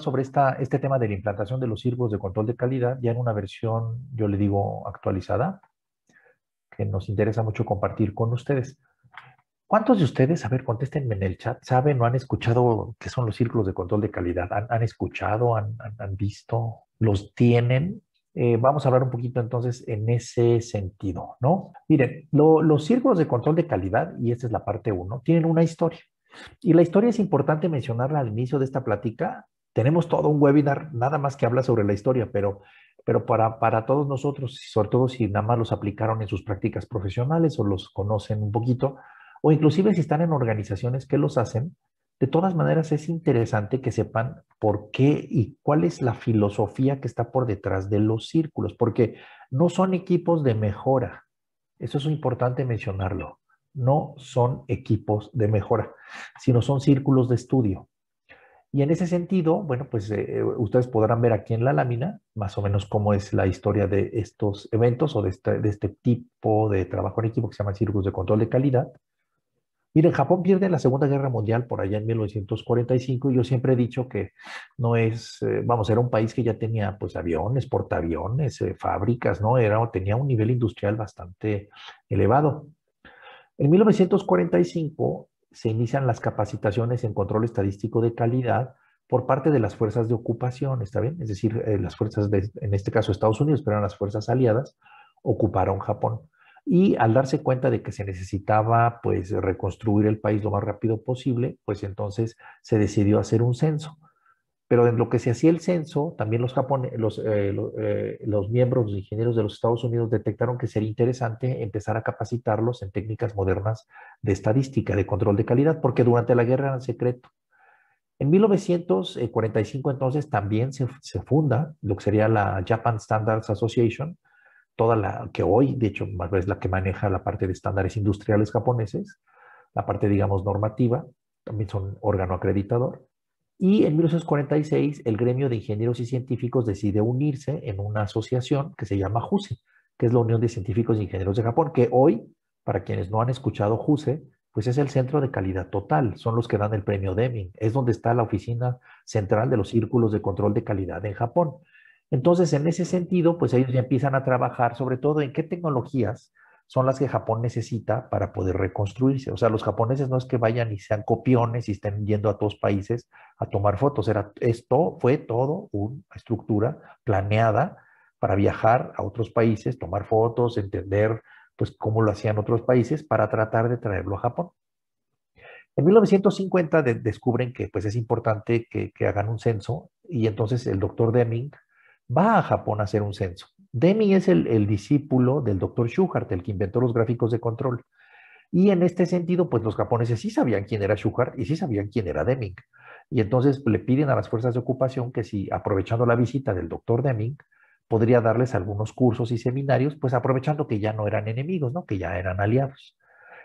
sobre esta, este tema de la implantación de los círculos de control de calidad ya en una versión, yo le digo, actualizada, que nos interesa mucho compartir con ustedes. ¿Cuántos de ustedes, a ver, contéstenme en el chat, saben o han escuchado qué son los círculos de control de calidad? ¿Han, escuchado, han, han, visto, los tienen? Eh, vamos a hablar un poquito entonces en ese sentido, ¿no? Miren, los círculos de control de calidad, y esta es la parte uno, tienen una historia. Y la historia es importante mencionarla al inicio de esta plática tenemos todo un webinar nada más que habla sobre la historia, pero, pero para, para todos nosotros, sobre todo si nada más los aplicaron en sus prácticas profesionales o los conocen un poquito, o inclusive si están en organizaciones que los hacen, de todas maneras es interesante que sepan por qué y cuál es la filosofía que está por detrás de los círculos, porque no son equipos de mejora. Eso es importante mencionarlo. No son equipos de mejora, sino son círculos de estudio. Y en ese sentido, bueno, pues eh, ustedes podrán ver aquí en la lámina más o menos cómo es la historia de estos eventos o de este, este tipo de trabajo en equipo que se llama círculos de control de calidad. Miren, Japón pierde la Segunda Guerra Mundial por allá en 1945 y yo siempre he dicho que no es, eh, vamos, era un país que ya tenía pues aviones, portaaviones, eh, fábricas, ¿no? Era, tenía un nivel industrial bastante elevado. En 1945 se inician las capacitaciones en control estadístico de calidad por parte de las fuerzas de ocupación, ¿está bien? Es decir, eh, las fuerzas, de, en este caso Estados Unidos, pero eran las fuerzas aliadas, ocuparon Japón. Y al darse cuenta de que se necesitaba pues reconstruir el país lo más rápido posible, pues entonces se decidió hacer un censo. Pero en lo que se hacía el censo, también los, eh, eh, los, miembros, los ingenieros de los Estados Unidos detectaron que sería interesante empezar a capacitarlos en técnicas modernas de estadística, de control de calidad, porque durante la guerra era secreto. En 1945 entonces también se, funda lo que sería la Japan Standards Association, toda la que hoy, de hecho, es la que maneja la parte de estándares industriales japoneses, la parte, digamos, normativa, también son órgano acreditador. Y en 1946, el gremio de ingenieros y científicos decide unirse en una asociación que se llama JUSE, que es la Unión de Científicos e Ingenieros de Japón, que hoy, para quienes no han escuchado JUSE, pues es el centro de calidad total, son los que dan el premio Deming, es donde está la oficina central de los círculos de control de calidad en Japón. Entonces, en ese sentido, pues ellos ya empiezan a trabajar sobre todo en qué tecnologías son las que Japón necesita para poder reconstruirse. O sea, los japoneses no es que vayan y sean copiones y estén yendo a los países a tomar fotos. Era, esto fue todo una estructura planeada para viajar a otros países, tomar fotos, entender pues cómo lo hacían otros países para tratar de traerlo a Japón. En 1950 descubren que pues, es importante que, que, hagan un censo y entonces el doctor Deming va a Japón a hacer un censo. Deming es el, discípulo del doctor Schuhart, el que inventó los gráficos de control. Y en este sentido, pues los japoneses sí sabían quién era Schuhart y sí sabían quién era Deming. Y entonces le piden a las fuerzas de ocupación que si, aprovechando la visita del doctor Deming, podría darles algunos cursos y seminarios, pues aprovechando que ya no eran enemigos, ¿no? que ya eran aliados.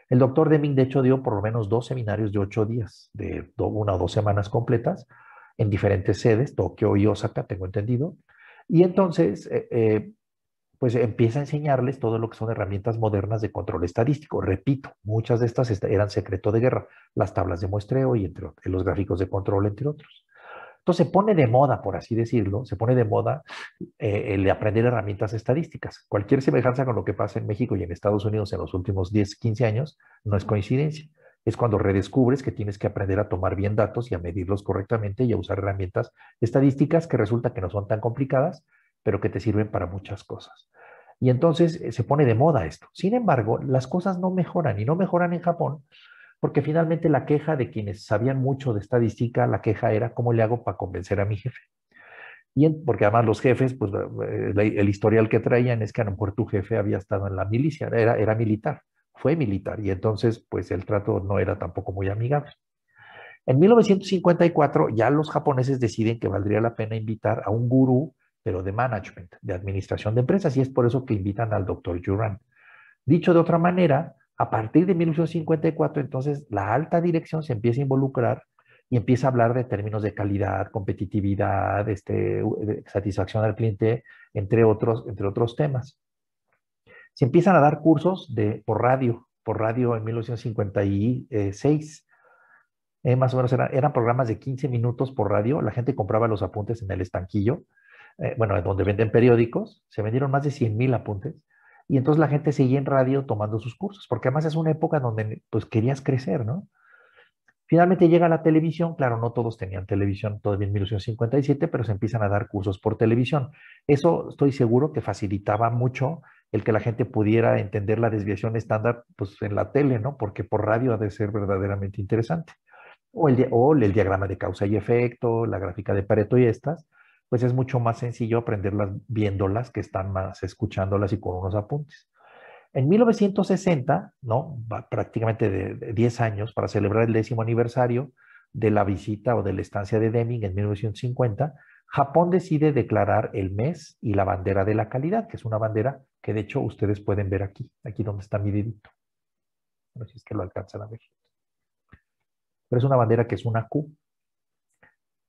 El doctor Deming, de hecho, dio por lo menos dos seminarios de ocho días, de una o dos semanas completas, en diferentes sedes, Tokio y Osaka, tengo entendido, y entonces, eh, eh, pues empieza a enseñarles todo lo que son herramientas modernas de control estadístico. Repito, muchas de estas eran secreto de guerra, las tablas de muestreo y entre, los gráficos de control, entre otros. Entonces se pone de moda, por así decirlo, se pone de moda eh, el aprender herramientas estadísticas. Cualquier semejanza con lo que pasa en México y en Estados Unidos en los últimos 10, 15 años no es coincidencia es cuando redescubres que tienes que aprender a tomar bien datos y a medirlos correctamente y a usar herramientas estadísticas que resulta que no son tan complicadas, pero que te sirven para muchas cosas. Y entonces eh, se pone de moda esto. Sin embargo, las cosas no mejoran y no mejoran en Japón porque finalmente la queja de quienes sabían mucho de estadística, la queja era cómo le hago para convencer a mi jefe. Y porque además los jefes, pues eh, el, historial que traían es que a lo mejor tu jefe había estado en la milicia, era militar fue militar y entonces pues el trato no era tampoco muy amigable. En 1954 ya los japoneses deciden que valdría la pena invitar a un gurú, pero de management, de administración de empresas, y es por eso que invitan al doctor Juran. Dicho de otra manera, a partir de 1954 entonces la alta dirección se empieza a involucrar y empieza a hablar de términos de calidad, competitividad, este, satisfacción al cliente, entre otros, entre otros temas se empiezan a dar cursos por radio, por radio en 1956. Eh, más o menos eran, programas de 15 minutos por radio. La gente compraba los apuntes en el estanquillo, eh, bueno, donde venden periódicos. Se vendieron más de 100 mil apuntes. Y entonces la gente seguía en radio tomando sus cursos, porque además es una época donde pues querías crecer, ¿no? Finalmente llega la televisión, claro, no todos tenían televisión todavía en 1957, pero se empiezan a dar cursos por televisión. Eso estoy seguro que facilitaba mucho el que la gente pudiera entender la desviación estándar pues, en la tele, ¿no? Porque por radio ha de ser verdaderamente interesante. O el, o el diagrama de causa y efecto, la gráfica de Pareto y estas, pues es mucho más sencillo aprenderlas viéndolas que están más escuchándolas y con unos apuntes. En 1960, ¿no? prácticamente de 10 años para celebrar el décimo aniversario de la visita o de la estancia de Deming en 1950, Japón decide declarar el mes y la bandera de la calidad, que es una bandera que de hecho ustedes pueden ver aquí, aquí donde está mi dedito. No sé si es que lo alcanzan a ver. Pero es una bandera que es una Q.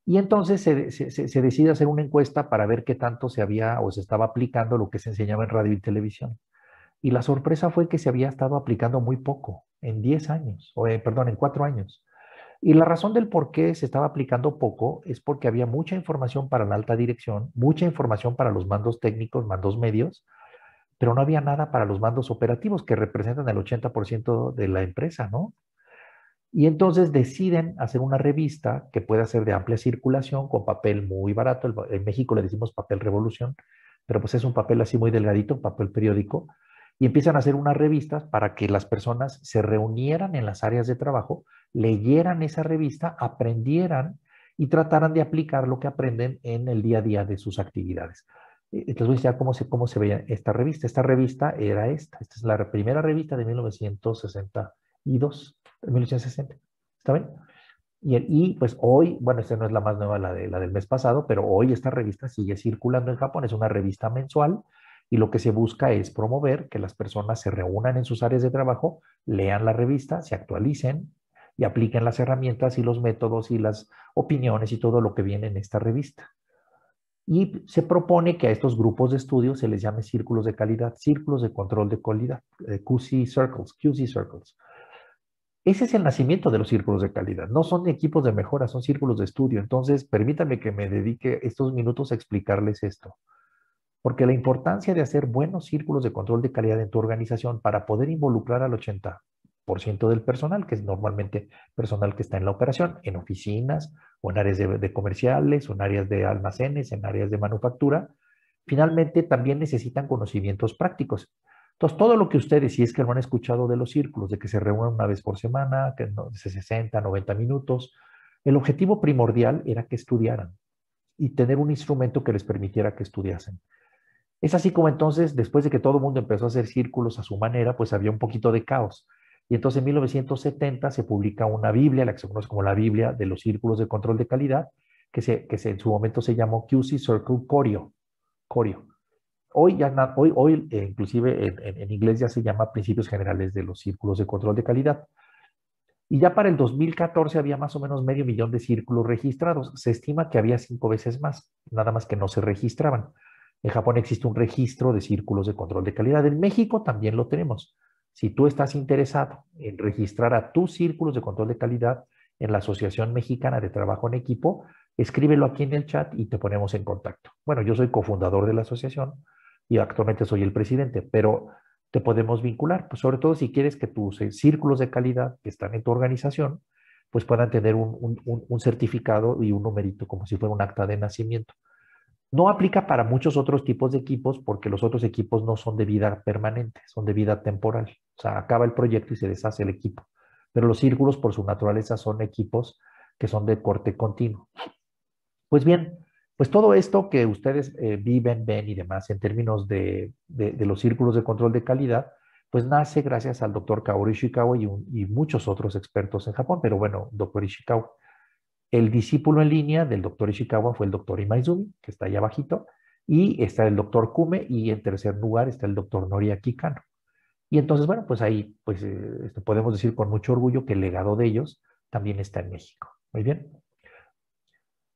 Y entonces se, se, decide hacer una encuesta para ver qué tanto se había o se estaba aplicando lo que se enseñaba en radio y televisión. Y la sorpresa fue que se había estado aplicando muy poco, en 10 años, o eh, perdón, en 4 años. Y la razón del por qué se estaba aplicando poco es porque había mucha información para la alta dirección, mucha información para los mandos técnicos, mandos medios, pero no había nada para los mandos operativos que representan el 80% de la empresa, ¿no? Y entonces deciden hacer una revista que pueda ser de amplia circulación con papel muy barato. En México le decimos papel revolución, pero pues es un papel así muy delgadito, un papel periódico. Y empiezan a hacer unas revistas para que las personas se reunieran en las áreas de trabajo, leyeran esa revista, aprendieran y trataran de aplicar lo que aprenden en el día a día de sus actividades. Entonces, voy a decir cómo se, cómo se veía esta revista. Esta revista era esta. Esta es la primera revista de 1962, 1960. ¿Está bien? Y, y, pues hoy, bueno, esta no es la más nueva, la, de, la del mes pasado, pero hoy esta revista sigue circulando en Japón. Es una revista mensual y lo que se busca es promover que las personas se reúnan en sus áreas de trabajo, lean la revista, se actualicen y apliquen las herramientas y los métodos y las opiniones y todo lo que viene en esta revista y se propone que a estos grupos de estudio se les llame círculos de calidad, círculos de control de calidad, eh, QC circles, QC circles. Ese es el nacimiento de los círculos de calidad. No son equipos de mejora, son círculos de estudio. Entonces, permítame que me dedique estos minutos a explicarles esto. Porque la importancia de hacer buenos círculos de control de calidad en tu organización para poder involucrar al 80, por ciento del personal, que es normalmente personal que está en la operación, en oficinas o en áreas de, comerciales, o en áreas de almacenes, en áreas de manufactura, finalmente también necesitan conocimientos prácticos. Entonces, todo lo que ustedes, si es que lo han escuchado de los círculos, de que se reúnen una vez por semana, que se 60, 90 minutos, el objetivo primordial era que estudiaran y tener un instrumento que les permitiera que estudiasen. Es así como entonces, después de que todo el mundo empezó a hacer círculos a su manera, pues había un poquito de caos. Y entonces en 1970 se publica una Biblia, la que se conoce como la Biblia de los Círculos de Control de Calidad, que, se, que en su momento se llamó QC Circle Corio. Corio. Hoy, ya, hoy, hoy eh, inclusive en, inglés ya se llama Principios Generales de los Círculos de Control de Calidad. Y ya para el 2014 había más o menos medio millón de círculos registrados. Se estima que había cinco veces más, nada más que no se registraban. En Japón existe un registro de círculos de control de calidad. En México también lo tenemos. Si tú estás interesado en registrar a tus círculos de control de calidad en la Asociación Mexicana de Trabajo en Equipo, escríbelo aquí en el chat y te ponemos en contacto. Bueno, yo soy cofundador de la asociación y actualmente soy el presidente, pero te podemos vincular, pues, sobre todo si quieres que tus eh, círculos de calidad que están en tu organización, pues puedan tener un, un certificado y un numerito como si fuera un acta de nacimiento. No aplica para muchos otros tipos de equipos porque los otros equipos no son de vida permanente, son de vida temporal. O sea, acaba el proyecto y se deshace el equipo. Pero los círculos, por su naturaleza, son equipos que son de corte continuo. Pues bien, pues todo esto que ustedes eh, viven, ven y demás en términos de, los círculos de control de calidad, pues nace gracias al doctor Kaori Ishikawa y, y muchos otros expertos en Japón, pero bueno, doctor Ishikawa. El discípulo en línea del doctor Ishikawa fue el doctor Imaizumi, que está ahí abajito, y está el doctor Kume, y en tercer lugar está el doctor Noriaki Kano. Y entonces, bueno, pues ahí pues, eh, este, podemos decir con mucho orgullo que el legado de ellos también está en México. Muy bien.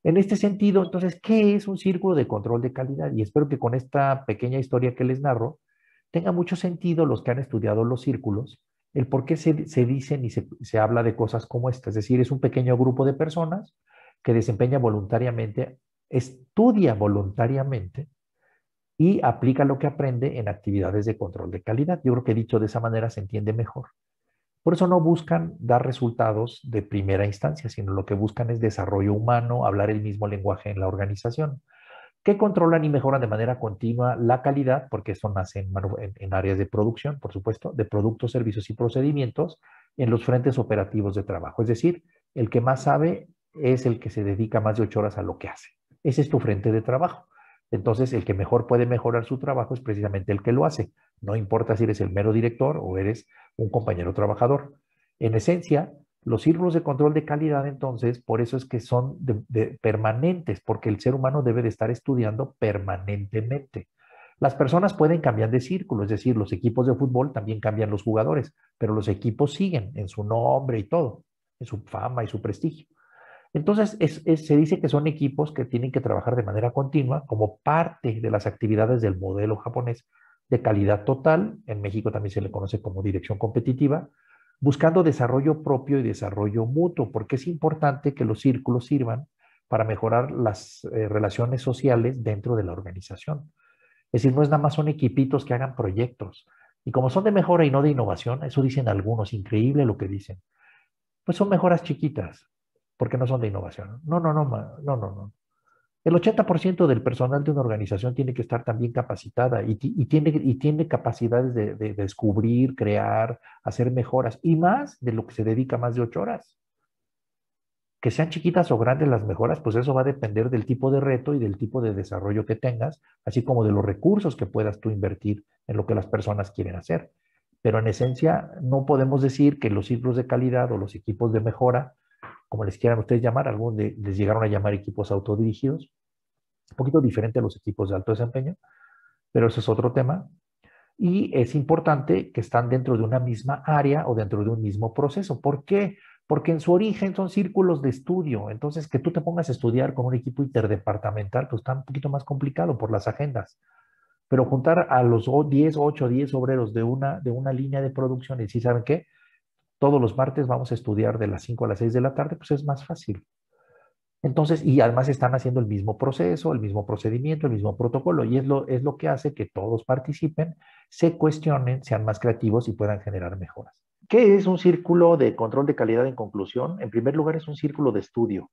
En este sentido, entonces, ¿qué es un círculo de control de calidad? Y espero que con esta pequeña historia que les narro tenga mucho sentido los que han estudiado los círculos el por qué se, dicen y se, se, habla de cosas como esta. Es decir, es un pequeño grupo de personas que desempeña voluntariamente, estudia voluntariamente y aplica lo que aprende en actividades de control de calidad. Yo creo que dicho de esa manera se entiende mejor. Por eso no buscan dar resultados de primera instancia, sino lo que buscan es desarrollo humano, hablar el mismo lenguaje en la organización que controlan y mejoran de manera continua la calidad, porque son nace en, en, áreas de producción, por supuesto, de productos, servicios y procedimientos en los frentes operativos de trabajo. Es decir, el que más sabe es el que se dedica más de ocho horas a lo que hace. Ese es tu frente de trabajo. Entonces, el que mejor puede mejorar su trabajo es precisamente el que lo hace. No importa si eres el mero director o eres un compañero trabajador. En esencia, los círculos de control de calidad, entonces, por eso es que son permanentes, porque el ser humano debe de estar estudiando permanentemente. Las personas pueden cambiar de círculo, es decir, los equipos de fútbol también cambian los jugadores, pero los equipos siguen en su nombre y todo, en su fama y su prestigio. Entonces, se dice que son equipos que tienen que trabajar de manera continua como parte de las actividades del modelo japonés de calidad total. En México también se le conoce como dirección competitiva, buscando desarrollo propio y desarrollo mutuo, porque es importante que los círculos sirvan para mejorar las eh, relaciones sociales dentro de la organización. Es decir, no es nada más son equipitos que hagan proyectos. Y como son de mejora y no de innovación, eso dicen algunos, increíble lo que dicen. Pues son mejoras chiquitas, porque no son de innovación. No, no, no, no, no, no. El 80% del personal de una organización tiene que estar también capacitada y, tiene, y tiene capacidades de, descubrir, crear, hacer mejoras y más de lo que se dedica más de ocho horas. Que sean chiquitas o grandes las mejoras, pues eso va a depender del tipo de reto y del tipo de desarrollo que tengas, así como de los recursos que puedas tú invertir en lo que las personas quieren hacer. Pero en esencia no podemos decir que los ciclos de calidad o los equipos de mejora como les quieran ustedes llamar, algunos les llegaron a llamar equipos autodirigidos, un poquito diferente a los equipos de alto desempeño, pero eso es otro tema. Y es importante que están dentro de una misma área o dentro de un mismo proceso. ¿Por qué? Porque en su origen son círculos de estudio. Entonces, que tú te pongas a estudiar con un equipo interdepartamental, pues está un poquito más complicado por las agendas. Pero juntar a los 10, 8, 10 obreros de una, de una línea de producción y si ¿saben que Todos los martes vamos a estudiar de las 5 a las 6 de la tarde, pues es más fácil. Entonces, y además están haciendo el mismo proceso, el mismo procedimiento, el mismo protocolo, y es lo, es lo que hace que todos participen, se cuestionen, sean más creativos y puedan generar mejoras. ¿Qué es un círculo de control de calidad en conclusión? En primer lugar, es un círculo de estudio.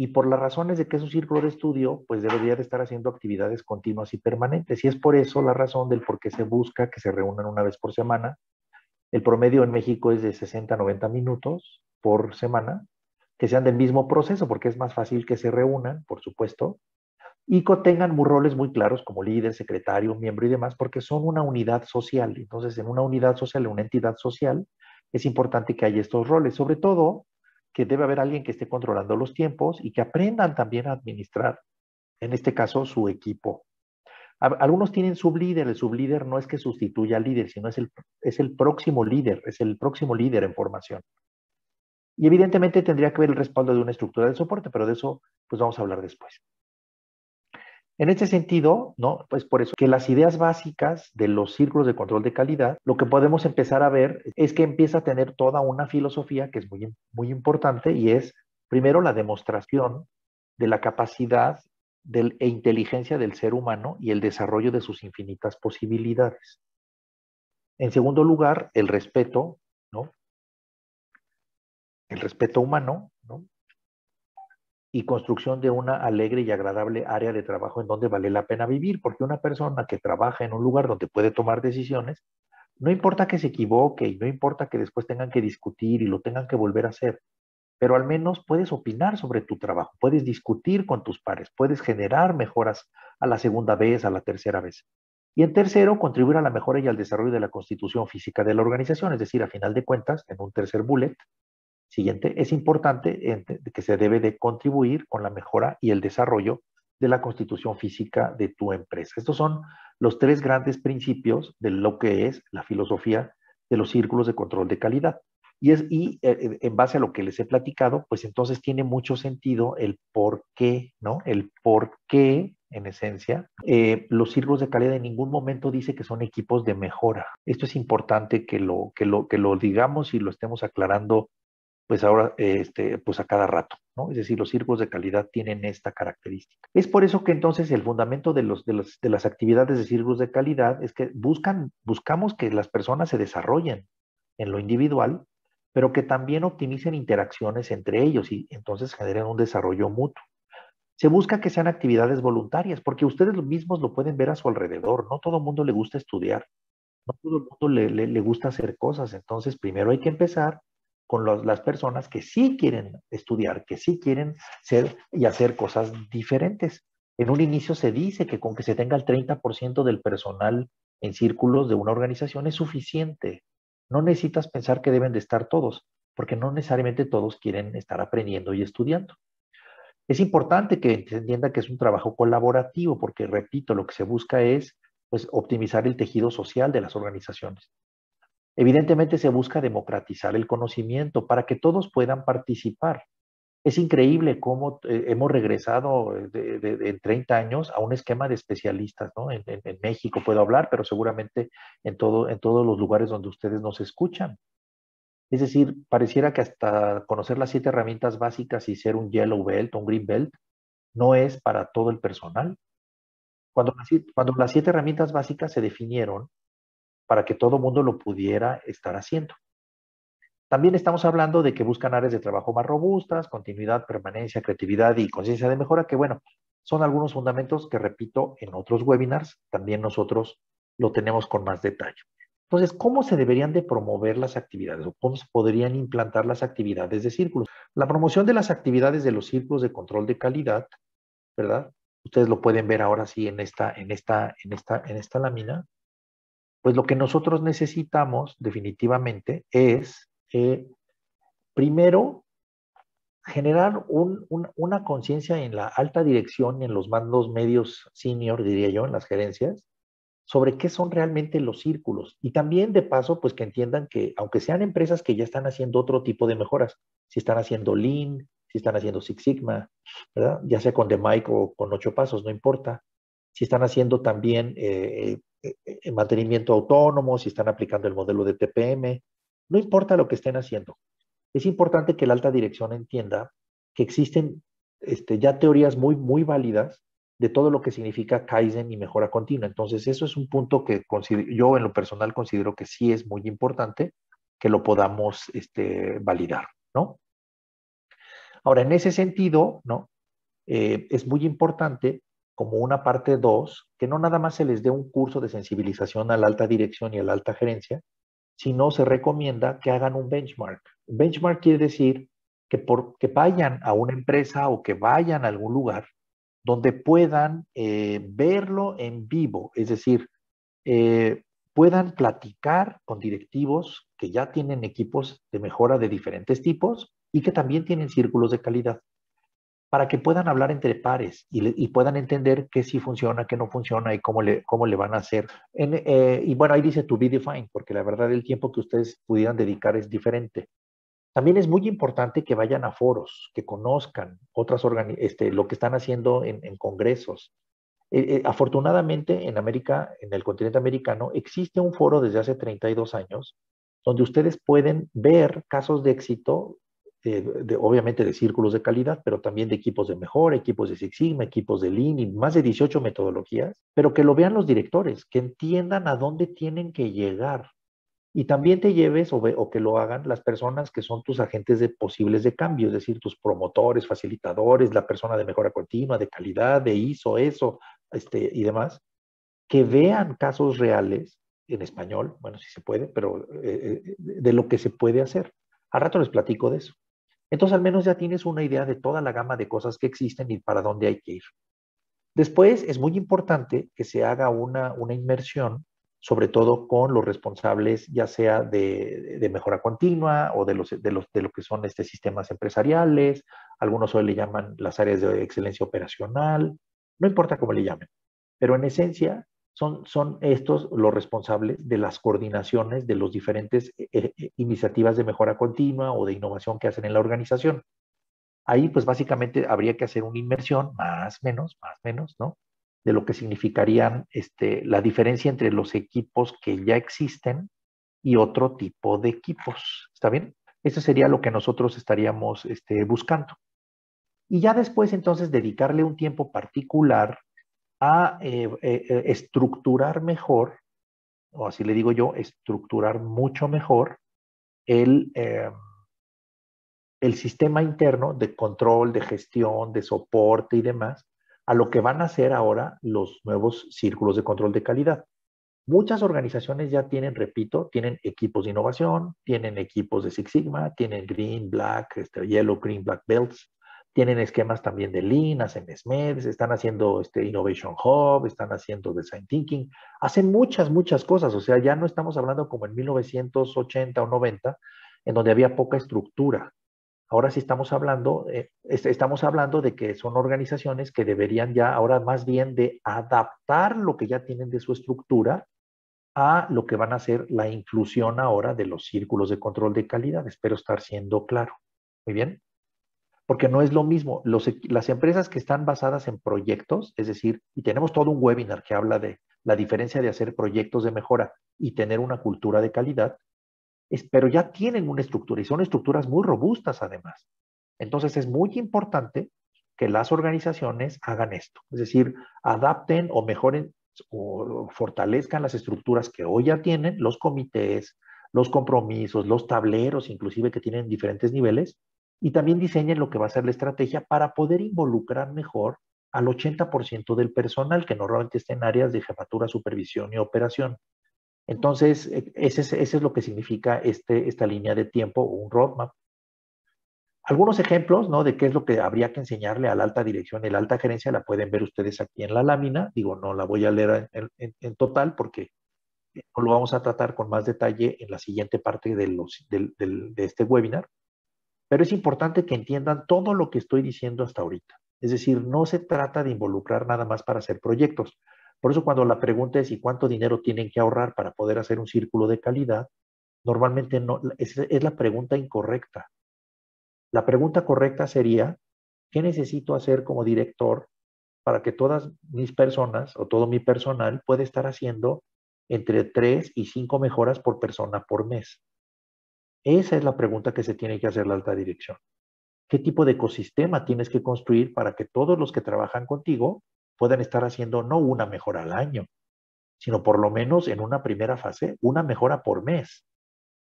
Y por las razones de que es un círculo de estudio, pues debería de estar haciendo actividades continuas y permanentes. Y es por eso la razón del por qué se busca que se reúnan una vez por semana. El promedio en México es de 60 a 90 minutos por semana que sean del mismo proceso, porque es más fácil que se reúnan, por supuesto, y tengan roles muy claros como líder, secretario, miembro y demás, porque son una unidad social. Entonces, en una unidad social, en una entidad social, es importante que haya estos roles, sobre todo que debe haber alguien que esté controlando los tiempos y que aprendan también a administrar, en este caso, su equipo. Algunos tienen sublíder, el sublíder no es que sustituya al líder, sino es el próximo líder, es el próximo líder en formación. Y evidentemente tendría que haber el respaldo de una estructura de soporte, pero de eso pues vamos a hablar después. En este sentido, ¿no? Pues por eso que las ideas básicas de los círculos de control de calidad, lo que podemos empezar a ver es que empieza a tener toda una filosofía que es muy, muy importante y es, primero, la demostración de la capacidad e inteligencia del ser humano y el desarrollo de sus infinitas posibilidades. En segundo lugar, el respeto, ¿no? el respeto humano y construcción de una alegre y agradable área de trabajo en donde vale la pena vivir, porque una persona que trabaja en un lugar donde puede tomar decisiones, no importa que se equivoque y no importa que después tengan que discutir y lo tengan que volver a hacer, pero al menos puedes opinar sobre tu trabajo, puedes discutir con tus pares, puedes generar mejoras a la segunda vez, a la tercera vez. Y en tercero, contribuir a la mejora y al desarrollo de la constitución física de la organización, es decir, a final de cuentas, en un tercer bullet, Siguiente, es importante que se debe de contribuir con la mejora y el desarrollo de la constitución física de tu empresa. Estos son los tres grandes principios de lo que es la filosofía de los círculos de control de calidad. Y, es, y eh, eh, en base a lo que les he platicado, pues entonces tiene mucho sentido el por qué, ¿no? El por qué, en esencia, eh, los círculos de calidad en ningún momento dice que son equipos de mejora. Esto es importante que lo, que lo, que lo digamos y lo estemos aclarando pues ahora, este, pues a cada rato, ¿no? Es decir, los círculos de calidad tienen esta característica. Es por eso que entonces el fundamento de, de, las actividades de círculos de calidad es que buscan, buscamos que las personas se desarrollen en lo individual, pero que también optimicen interacciones entre ellos y entonces generen un desarrollo mutuo. Se busca que sean actividades voluntarias, porque ustedes mismos lo pueden ver a su alrededor, no todo el mundo le gusta estudiar, no todo el mundo le gusta hacer cosas, entonces primero hay que empezar con las personas que sí quieren estudiar, que sí quieren ser y hacer cosas diferentes. En un inicio se dice que con que se tenga el 30% del personal en círculos de una organización es suficiente. No necesitas pensar que deben de estar todos, porque no necesariamente todos quieren estar aprendiendo y estudiando. Es importante que entienda que es un trabajo colaborativo, porque repito, lo que se busca es pues, optimizar el tejido social de las organizaciones. Evidentemente se busca democratizar el conocimiento para que todos puedan participar. Es increíble cómo eh, hemos regresado eh, en 30 años a un esquema de especialistas, En, México puedo hablar, pero seguramente en, todos los lugares donde ustedes nos escuchan. Es decir, pareciera que hasta conocer las siete herramientas básicas y ser un yellow belt, un green belt, no es para todo el personal. cuando las siete herramientas básicas se definieron, para que todo mundo lo pudiera estar haciendo. También estamos hablando de que buscan áreas de trabajo más robustas, continuidad, permanencia, creatividad y conciencia de mejora, que bueno, son algunos fundamentos que, repito, en otros webinars también nosotros lo tenemos con más detalle. Entonces, ¿cómo se deberían de promover las actividades o cómo se podrían implantar las actividades de círculos? La promoción de las actividades de los círculos de control de calidad, ¿verdad? Ustedes lo pueden ver ahora sí en esta, en esta, en esta, en esta lámina. Pues lo que nosotros necesitamos definitivamente es, eh, primero, generar una conciencia en la alta dirección y en los mandos medios senior, diría yo, en las gerencias, sobre qué son realmente los círculos. Y también de paso, pues que entiendan que, aunque sean empresas que ya están haciendo otro tipo de mejoras, si están haciendo Lean, si están haciendo Six Sigma, ¿verdad? ya sea con The Mike o con ocho pasos, no importa. Si están haciendo también eh, eh, en mantenimiento autónomo, si están aplicando el modelo de TPM, no importa lo que estén haciendo. Es importante que la alta dirección entienda que existen este, ya teorías muy, muy válidas de todo lo que significa Kaizen y mejora continua. Entonces, eso es un punto que yo en lo personal considero que sí es muy importante que lo podamos este, validar, ¿no? Ahora, en ese sentido, ¿no? Eh, es muy importante como una parte 2, que no nada más se les dé un curso de sensibilización a la alta dirección y a la alta gerencia, sino se recomienda que hagan un benchmark. Benchmark quiere decir que, por, que vayan a una empresa o que vayan a algún lugar donde puedan eh, verlo en vivo, es decir, eh, puedan platicar con directivos que ya tienen equipos de mejora de diferentes tipos y que también tienen círculos de calidad para que puedan hablar entre pares y, puedan entender qué sí funciona, qué no funciona y cómo le, cómo le van a hacer. Eh, y bueno, ahí dice to be defined, porque la verdad el tiempo que ustedes pudieran dedicar es diferente. También es muy importante que vayan a foros, que conozcan otras este, lo que están haciendo en, congresos. Eh, eh, afortunadamente en América, en el continente americano, existe un foro desde hace 32 años donde ustedes pueden ver casos de éxito eh, obviamente de círculos de calidad, pero también de equipos de mejor equipos de Six Sigma, equipos de Lean más de 18 metodologías, pero que lo vean los directores, que entiendan a dónde tienen que llegar. Y también te lleves o, que lo hagan las personas que son tus agentes de posibles de cambio, es decir, tus promotores, facilitadores, la persona de mejora continua, de calidad, de ISO, eso, este, y demás, que vean casos reales en español, bueno, si se puede, pero eh, eh, de lo que se puede hacer. Al rato les platico de eso. Entonces al menos ya tienes una idea de toda la gama de cosas que existen y para dónde hay que ir. Después es muy importante que se haga una, una inmersión, sobre todo con los responsables, ya sea de, mejora continua o de, los, de lo que son este, sistemas empresariales, algunos hoy le llaman las áreas de excelencia operacional, no importa cómo le llamen, pero en esencia son, estos los responsables de las coordinaciones de las diferentes eh, eh, eh, iniciativas de mejora continua o de innovación que hacen en la organización. Ahí, pues básicamente habría que hacer una inmersión, más, menos, más, menos, ¿no? De lo que significarían este, la diferencia entre los equipos que ya existen y otro tipo de equipos. ¿Está bien? Eso sería lo que nosotros estaríamos este, buscando. Y ya después, entonces, dedicarle un tiempo particular a eh, eh, eh, estructurar mejor, o así le digo yo, estructurar mucho mejor em, el, sistema interno de control, de gestión, de soporte y demás, a lo que van a ser ahora los nuevos círculos de control de calidad. Muchas organizaciones ya tienen, repito, tienen equipos de innovación, tienen equipos de Six Sigma, tienen Green, Black, este, Yellow, Green, Black Belts, tienen esquemas también de Lean, hacen SMEDs, están haciendo este Innovation Hub, están haciendo Design Thinking, hacen muchas, muchas cosas. O sea, ya no estamos hablando como en 1980 o 90, en donde había poca estructura. Ahora sí estamos hablando, eh, estamos hablando de que son organizaciones que deberían ya ahora más bien de adaptar lo que ya tienen de su estructura a lo que van a ser la inclusión ahora de los círculos de control de calidad. Espero estar siendo claro. Muy bien porque no es lo mismo. las empresas que están basadas en proyectos, es decir, y tenemos todo un webinar que habla de la diferencia de hacer proyectos de mejora y tener una cultura de calidad, pero ya tienen una estructura y son estructuras muy robustas además. Entonces es muy importante que las organizaciones hagan esto, es decir, adapten o mejoren o fortalezcan las estructuras que hoy ya tienen, los comités, los compromisos, los tableros inclusive que tienen diferentes niveles, y también diseñen lo que va a ser la estrategia para poder involucrar mejor al 80% del personal que normalmente está en áreas de jefatura, supervisión y operación. Entonces, e, ese es, lo que significa este, esta línea de tiempo o un roadmap. Algunos ejemplos ¿no? de qué es lo que habría que enseñarle a la alta dirección y la alta gerencia la pueden ver ustedes aquí en la lámina. Digo, no la voy a leer en, total porque eh, lo vamos a tratar con más detalle en la siguiente parte de, los, de este webinar. Pero es importante que entiendan todo lo que estoy diciendo hasta ahorita. Es decir, no se trata de involucrar nada más para hacer proyectos. Por eso cuando la pregunta es ¿y cuánto dinero tienen que ahorrar para poder hacer un círculo de calidad? Normalmente no, es, es la pregunta incorrecta. La pregunta correcta sería, ¿qué necesito hacer como director para que todas mis personas o todo mi personal pueda estar haciendo entre tres y cinco mejoras por persona por mes? Esa es la pregunta que se tiene que hacer la alta dirección. ¿Qué tipo de ecosistema tienes que construir para que todos los que trabajan contigo puedan estar haciendo no una mejora al año, sino por lo menos en una primera fase, una mejora por mes?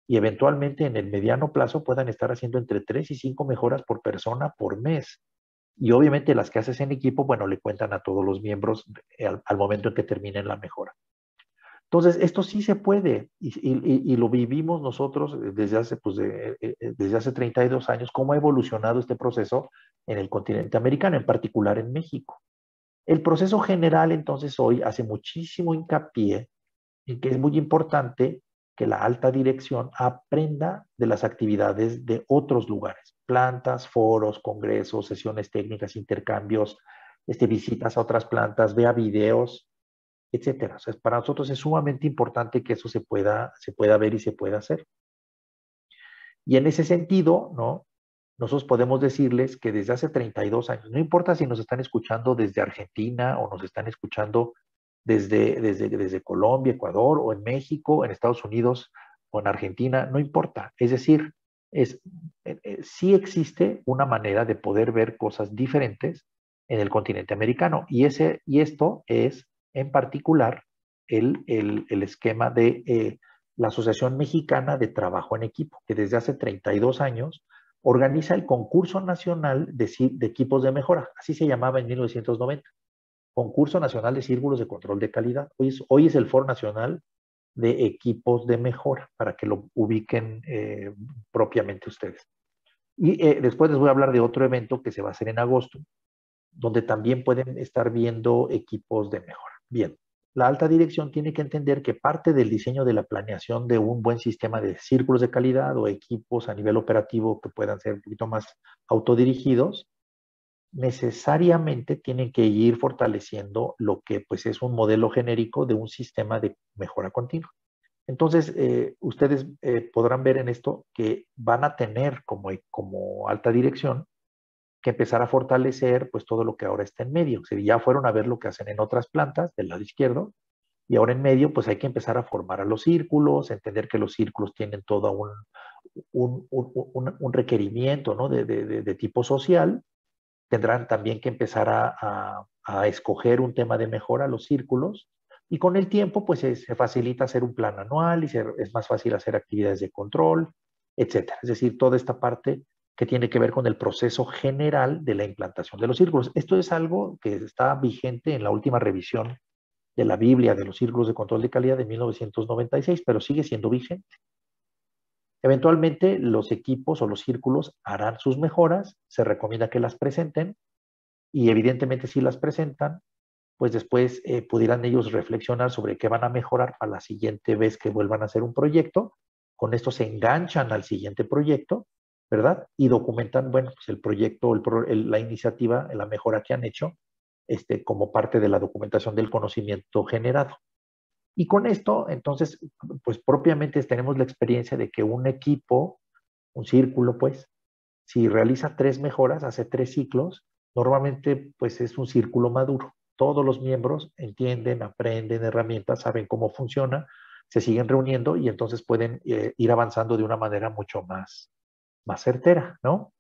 Y eventualmente en el mediano plazo puedan estar haciendo entre tres y cinco mejoras por persona por mes. Y obviamente las que haces en equipo, bueno, le cuentan a todos los miembros eh, al momento en que terminen la mejora. Entonces, esto sí se puede y, lo vivimos nosotros eh, desde hace, pues, eh, eh, desde hace 32 años, cómo ha evolucionado este proceso en el continente americano, en particular en México. El proceso general, entonces, hoy hace muchísimo hincapié en que es muy importante que la alta dirección aprenda de las actividades de otros lugares, plantas, foros, congresos, sesiones técnicas, intercambios, este, visitas a otras plantas, vea videos, etcétera. O sea, para nosotros es sumamente importante que eso se pueda, se pueda ver y se pueda hacer. Y en ese sentido, ¿no? Nosotros podemos decirles que desde hace 32 años, no importa si nos están escuchando desde Argentina o nos están escuchando desde, desde, desde Colombia, Ecuador o en México, en Estados Unidos o en Argentina, no importa. Es decir, es, eh, eh, sí existe una manera de poder ver cosas diferentes en el continente americano. Y, ese, y esto es en particular el, el, esquema de eh, la Asociación Mexicana de Trabajo en Equipo, que desde hace 32 años organiza el concurso nacional de, de equipos de mejora, así se llamaba en 1990, concurso nacional de círculos de control de calidad. Hoy es, hoy es el foro nacional de equipos de mejora, para que lo ubiquen eh, propiamente ustedes. Y eh, después les voy a hablar de otro evento que se va a hacer en agosto, donde también pueden estar viendo equipos de mejora. Bien, la alta dirección tiene que entender que parte del diseño de la planeación de un buen sistema de círculos de calidad o equipos a nivel operativo que puedan ser un poquito más autodirigidos, necesariamente tienen que ir fortaleciendo lo que pues, es un modelo genérico de un sistema de mejora continua. Entonces, eh, ustedes eh, podrán ver en esto que van a tener como, como alta dirección empezar a fortalecer pues todo lo que ahora está en medio. O ya fueron a ver lo que hacen en otras plantas del lado izquierdo y ahora en medio pues hay que empezar a formar a los círculos, entender que los círculos tienen todo un, requerimiento ¿no? de, tipo social. Tendrán también que empezar a, escoger un tema de mejora los círculos y con el tiempo pues se, facilita hacer un plan anual y es más fácil hacer actividades de control, etcétera. Es decir, toda esta parte que tiene que ver con el proceso general de la implantación de los círculos. Esto es algo que está vigente en la última revisión de la Biblia de los círculos de control de calidad de 1996, pero sigue siendo vigente. Eventualmente los equipos o los círculos harán sus mejoras, se recomienda que las presenten y evidentemente si las presentan, pues después eh, pudieran ellos reflexionar sobre qué van a mejorar para la siguiente vez que vuelvan a hacer un proyecto. Con esto se enganchan al siguiente proyecto ¿verdad? Y documentan, bueno, pues el proyecto, la iniciativa, la mejora que han hecho este, como parte de la documentación del conocimiento generado. Y con esto, entonces, pues propiamente tenemos la experiencia de que un equipo, un círculo, pues, si realiza tres mejoras, hace tres ciclos, normalmente, pues es un círculo maduro. Todos los miembros entienden, aprenden herramientas, saben cómo funciona, se siguen reuniendo y entonces pueden eh, ir avanzando de una manera mucho más más certera, ¿no?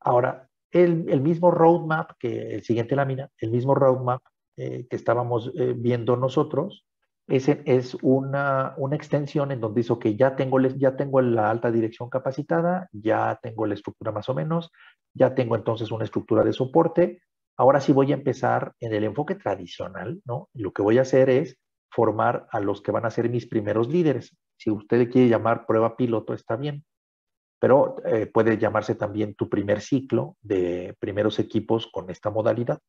Ahora, el, mismo roadmap, que el siguiente lámina, el mismo roadmap eh, que estábamos eh, viendo nosotros, es, es una, extensión en donde dice, que ya tengo, ya tengo la alta dirección capacitada, ya tengo la estructura más o menos, ya tengo entonces una estructura de soporte, ahora sí voy a empezar en el enfoque tradicional, ¿no? Lo que voy a hacer es formar a los que van a ser mis primeros líderes. Si usted quiere llamar prueba piloto, está bien, pero eh, puede llamarse también tu primer ciclo de primeros equipos con esta modalidad.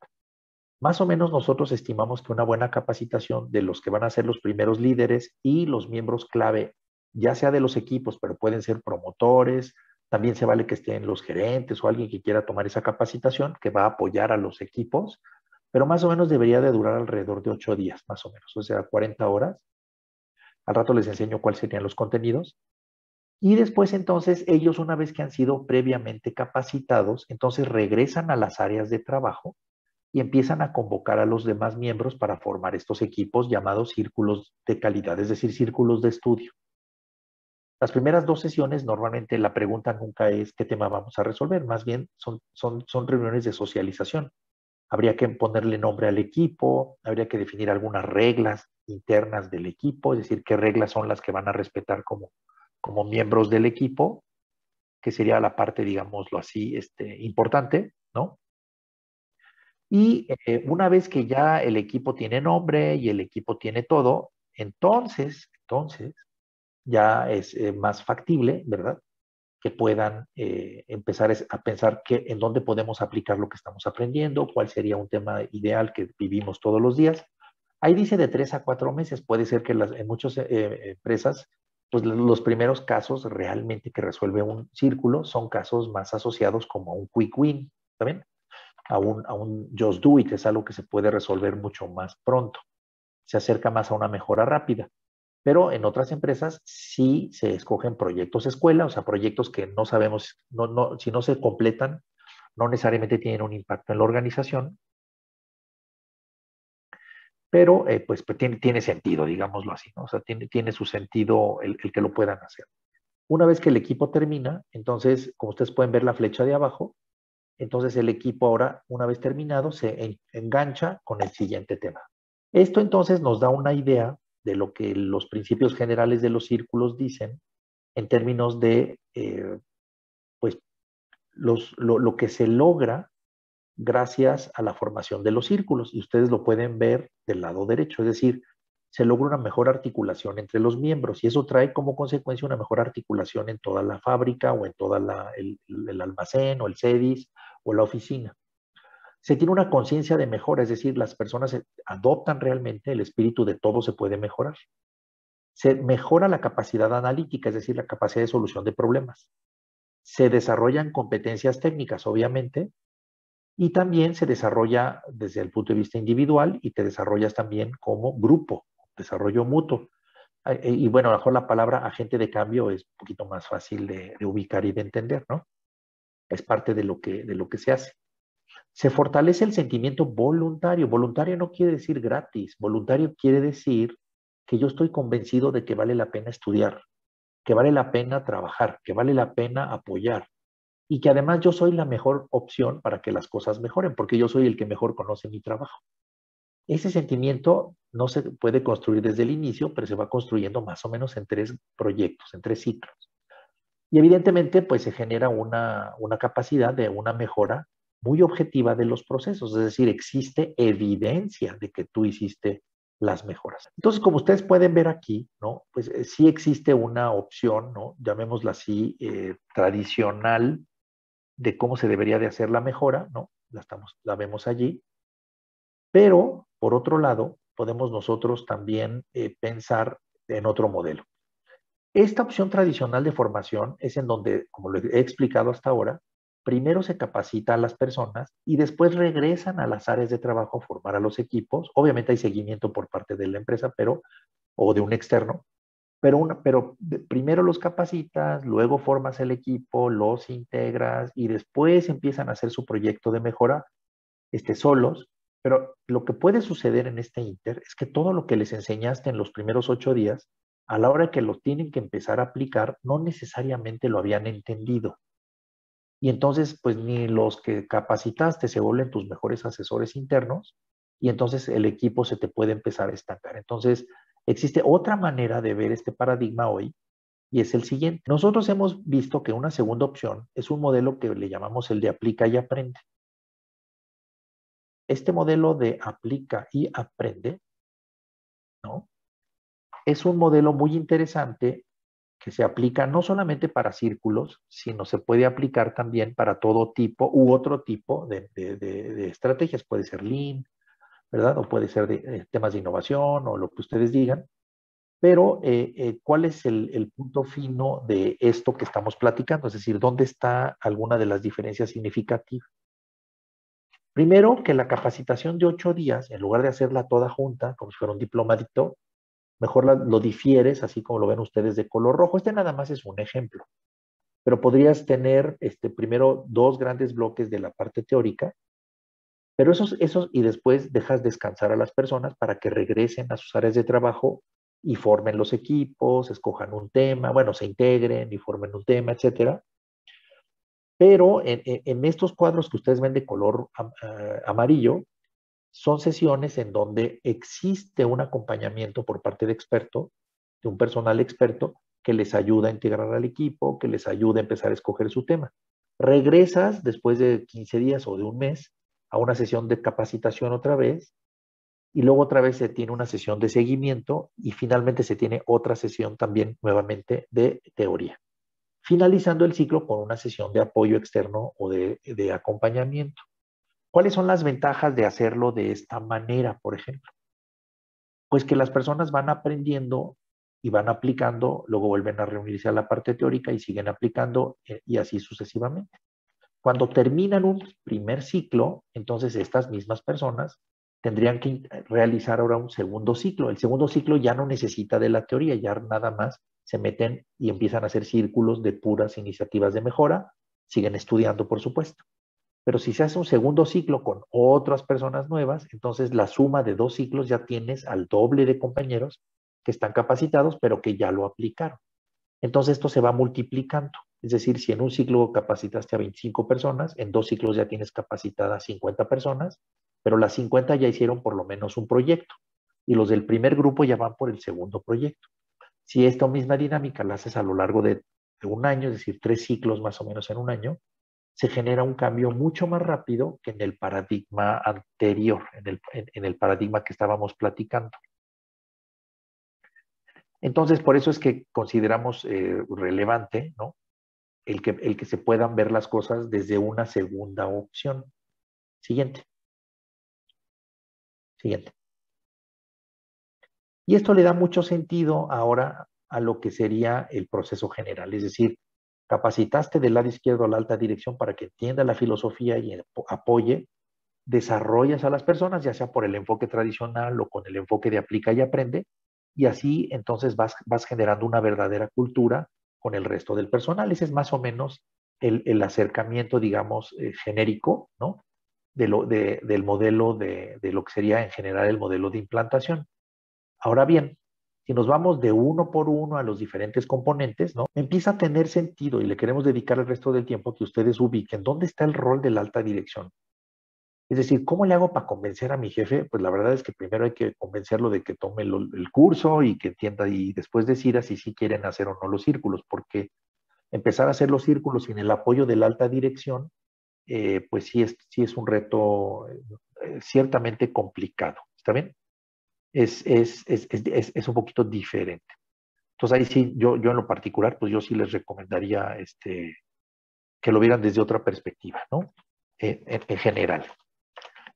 Más o menos nosotros estimamos que una buena capacitación de los que van a ser los primeros líderes y los miembros clave, ya sea de los equipos, pero pueden ser promotores, también se vale que estén los gerentes o alguien que quiera tomar esa capacitación que va a apoyar a los equipos, pero más o menos debería de durar alrededor de ocho días, más o menos, o sea, 40 horas. Al rato les enseño cuáles serían los contenidos y después entonces ellos, una vez que han sido previamente capacitados, entonces regresan a las áreas de trabajo y empiezan a convocar a los demás miembros para formar estos equipos llamados círculos de calidad, es decir, círculos de estudio. Las primeras dos sesiones normalmente la pregunta nunca es qué tema vamos a resolver, más bien son, son, son reuniones de socialización. Habría que ponerle nombre al equipo, habría que definir algunas reglas internas del equipo, es decir, qué reglas son las que van a respetar como, como miembros del equipo, que sería la parte, digámoslo así, este, importante, ¿no? Y eh, una vez que ya el equipo tiene nombre y el equipo tiene todo, entonces, entonces, ya es eh, más factible, ¿verdad? Que puedan eh, empezar a pensar que, en dónde podemos aplicar lo que estamos aprendiendo, cuál sería un tema ideal que vivimos todos los días. Ahí dice de tres a cuatro meses. Puede ser que en muchas empresas pues los primeros casos realmente que resuelve un círculo son casos más asociados como a un quick win, ¿saben? A un, a un just do it, es algo que se puede resolver mucho más pronto. Se acerca más a una mejora rápida. Pero en otras empresas sí se escogen proyectos escuela, o sea, proyectos que no sabemos, no, no, si no se completan, no necesariamente tienen un impacto en la organización, pero eh, pues, pues tiene, sentido, digámoslo así, ¿no? O sea, tiene, tiene su sentido el, que lo puedan hacer. Una vez que el equipo termina, entonces, como ustedes pueden ver la flecha de abajo, entonces el equipo ahora, una vez terminado, se engancha con el siguiente tema. Esto entonces nos da una idea de lo que los principios generales de los círculos dicen en términos de eh, pues, los, lo, lo que se logra gracias a la formación de los círculos y ustedes lo pueden ver del lado derecho, es decir, se logra una mejor articulación entre los miembros y eso trae como consecuencia una mejor articulación en toda la fábrica o en todo el, almacén o el CEDIS o la oficina. Se tiene una conciencia de mejora, es decir, las personas adoptan realmente el espíritu de todo se puede mejorar. Se mejora la capacidad analítica, es decir, la capacidad de solución de problemas. Se desarrollan competencias técnicas, obviamente, y también se desarrolla desde el punto de vista individual y te desarrollas también como grupo, desarrollo mutuo. Ah, eh, y bueno, a mejor la palabra agente de cambio es un poquito más fácil de, de ubicar y de entender, ¿no? Es parte de lo, que, de lo que se hace. Se fortalece el sentimiento voluntario. Voluntario no quiere decir gratis, voluntario quiere decir que yo estoy convencido de que vale la pena estudiar, que vale la pena trabajar, que vale la pena apoyar, y que además yo soy la mejor opción para que las cosas mejoren, porque yo soy el que mejor conoce mi trabajo. Ese sentimiento no se puede construir desde el inicio, pero se va construyendo más o menos en tres proyectos, en tres ciclos. Y evidentemente, pues se genera una, capacidad de una mejora muy objetiva de los procesos, es decir, existe evidencia de que tú hiciste las mejoras. Entonces, como ustedes pueden ver aquí, ¿no? Pues eh, sí existe una opción, ¿no? Llamémosla así, eh, tradicional, de cómo se debería de hacer la mejora, ¿no? La, vemos allí. Pero, por otro lado, podemos nosotros también eh, pensar en otro modelo. Esta opción tradicional de formación es en donde, como lo he explicado hasta ahora, primero se capacita a las personas y después regresan a las áreas de trabajo a formar a los equipos. Obviamente hay seguimiento por parte de la empresa, pero o de un externo, pero, una, pero primero los capacitas, luego formas el equipo, los integras y después empiezan a hacer su proyecto de mejora este, solos. Pero lo que puede suceder en este Inter es que todo lo que les enseñaste en los primeros ocho días, a la hora que lo tienen que empezar a aplicar, no necesariamente lo habían entendido. Y entonces, pues ni los que capacitaste se vuelven tus mejores asesores internos y entonces el equipo se te puede empezar a estancar. Entonces, Existe otra manera de ver este paradigma hoy y es el siguiente. Nosotros hemos visto que una segunda opción es un modelo que le llamamos el de aplica y aprende. Este modelo de aplica y aprende, Es un modelo muy interesante que se aplica no solamente para círculos, sino se puede aplicar también para todo tipo u otro tipo de, estrategias. Puede ser lean, ¿verdad? O puede ser eh, temas de innovación o lo que ustedes digan. Pero, eh, eh, ¿cuál es el, punto fino de esto que estamos platicando? Es decir, ¿dónde está alguna de las diferencias significativas? Primero, que la capacitación de ocho días, en lugar de hacerla toda junta, como si fuera un diplomadito, mejor lo difieres, así como lo ven ustedes de color rojo. Este nada más es un ejemplo. Pero podrías tener este, primero dos grandes bloques de la parte teórica, pero esos, esos, y después dejas descansar a las personas para que regresen a sus áreas de trabajo y formen los equipos, escojan un tema, bueno, se integren y formen un tema, etcétera. Pero en, en, estos cuadros que ustedes ven de color eh, amarillo, son sesiones en donde existe un acompañamiento por parte de experto, de un personal experto, que les ayuda a integrar al equipo, que les ayuda a empezar a escoger su tema. Regresas después de 15 días o de un mes a una sesión de capacitación otra vez, y luego otra vez se tiene una sesión de seguimiento y finalmente se tiene otra sesión también nuevamente de teoría, finalizando el ciclo con una sesión de apoyo externo o de, de acompañamiento. ¿Cuáles son las ventajas de hacerlo de esta manera, por ejemplo? Pues que las personas van aprendiendo y van aplicando, luego vuelven a reunirse a la parte teórica y siguen aplicando eh, y así sucesivamente. Cuando terminan un primer ciclo, entonces estas mismas personas tendrían que eh, realizar ahora un segundo ciclo. El segundo ciclo ya no necesita de la teoría, ya nada más se meten y empiezan a hacer círculos de puras iniciativas de mejora, siguen estudiando, por supuesto. Pero si se hace un segundo ciclo con otras personas nuevas, entonces la suma de dos ciclos ya tienes al doble de compañeros que están capacitados, pero que ya lo aplicaron. Entonces esto se va multiplicando. Es decir, si en un ciclo capacitaste a 25 personas, en dos ciclos ya tienes capacitadas 50 personas, pero las 50 ya hicieron por lo menos un proyecto y los del primer grupo ya van por el segundo proyecto. Si esta misma dinámica la haces a lo largo de, un año, es decir, tres ciclos más o menos en un año, se genera un cambio mucho más rápido que en el paradigma anterior, en el paradigma que estábamos platicando. Entonces, por eso es que consideramos eh, relevante ¿no? el, que, el que se puedan ver las cosas desde una segunda opción. Siguiente. Siguiente. Y esto le da mucho sentido ahora a lo que sería el proceso general, es decir, capacitaste del lado izquierdo a la alta dirección para que entienda la filosofía y apoye, desarrollas a las personas, ya sea por el enfoque tradicional o con el enfoque de aplica y aprende, y así entonces vas, vas generando una verdadera cultura con el resto del personal. Ese es más o menos el, acercamiento, digamos, eh, genérico, ¿no? De lo, de, del modelo de, de, lo que sería en general el modelo de implantación. Ahora bien, si nos vamos de uno por uno a los diferentes componentes, ¿no? Empieza a tener sentido y le queremos dedicar el resto del tiempo que ustedes ubiquen dónde está el rol de la alta dirección. Es decir, ¿cómo le hago para convencer a mi jefe? Pues la verdad es que primero hay que convencerlo de que tome el, curso y que entienda y después decida si sí quieren hacer o no los círculos, porque empezar a hacer los círculos sin el apoyo de la alta dirección, eh, pues sí es, es un reto eh, ciertamente complicado. ¿Está bien? Es, es, un poquito diferente. Entonces ahí sí, yo, yo en lo particular, pues yo sí les recomendaría este, que lo vieran desde otra perspectiva, ¿no? en general.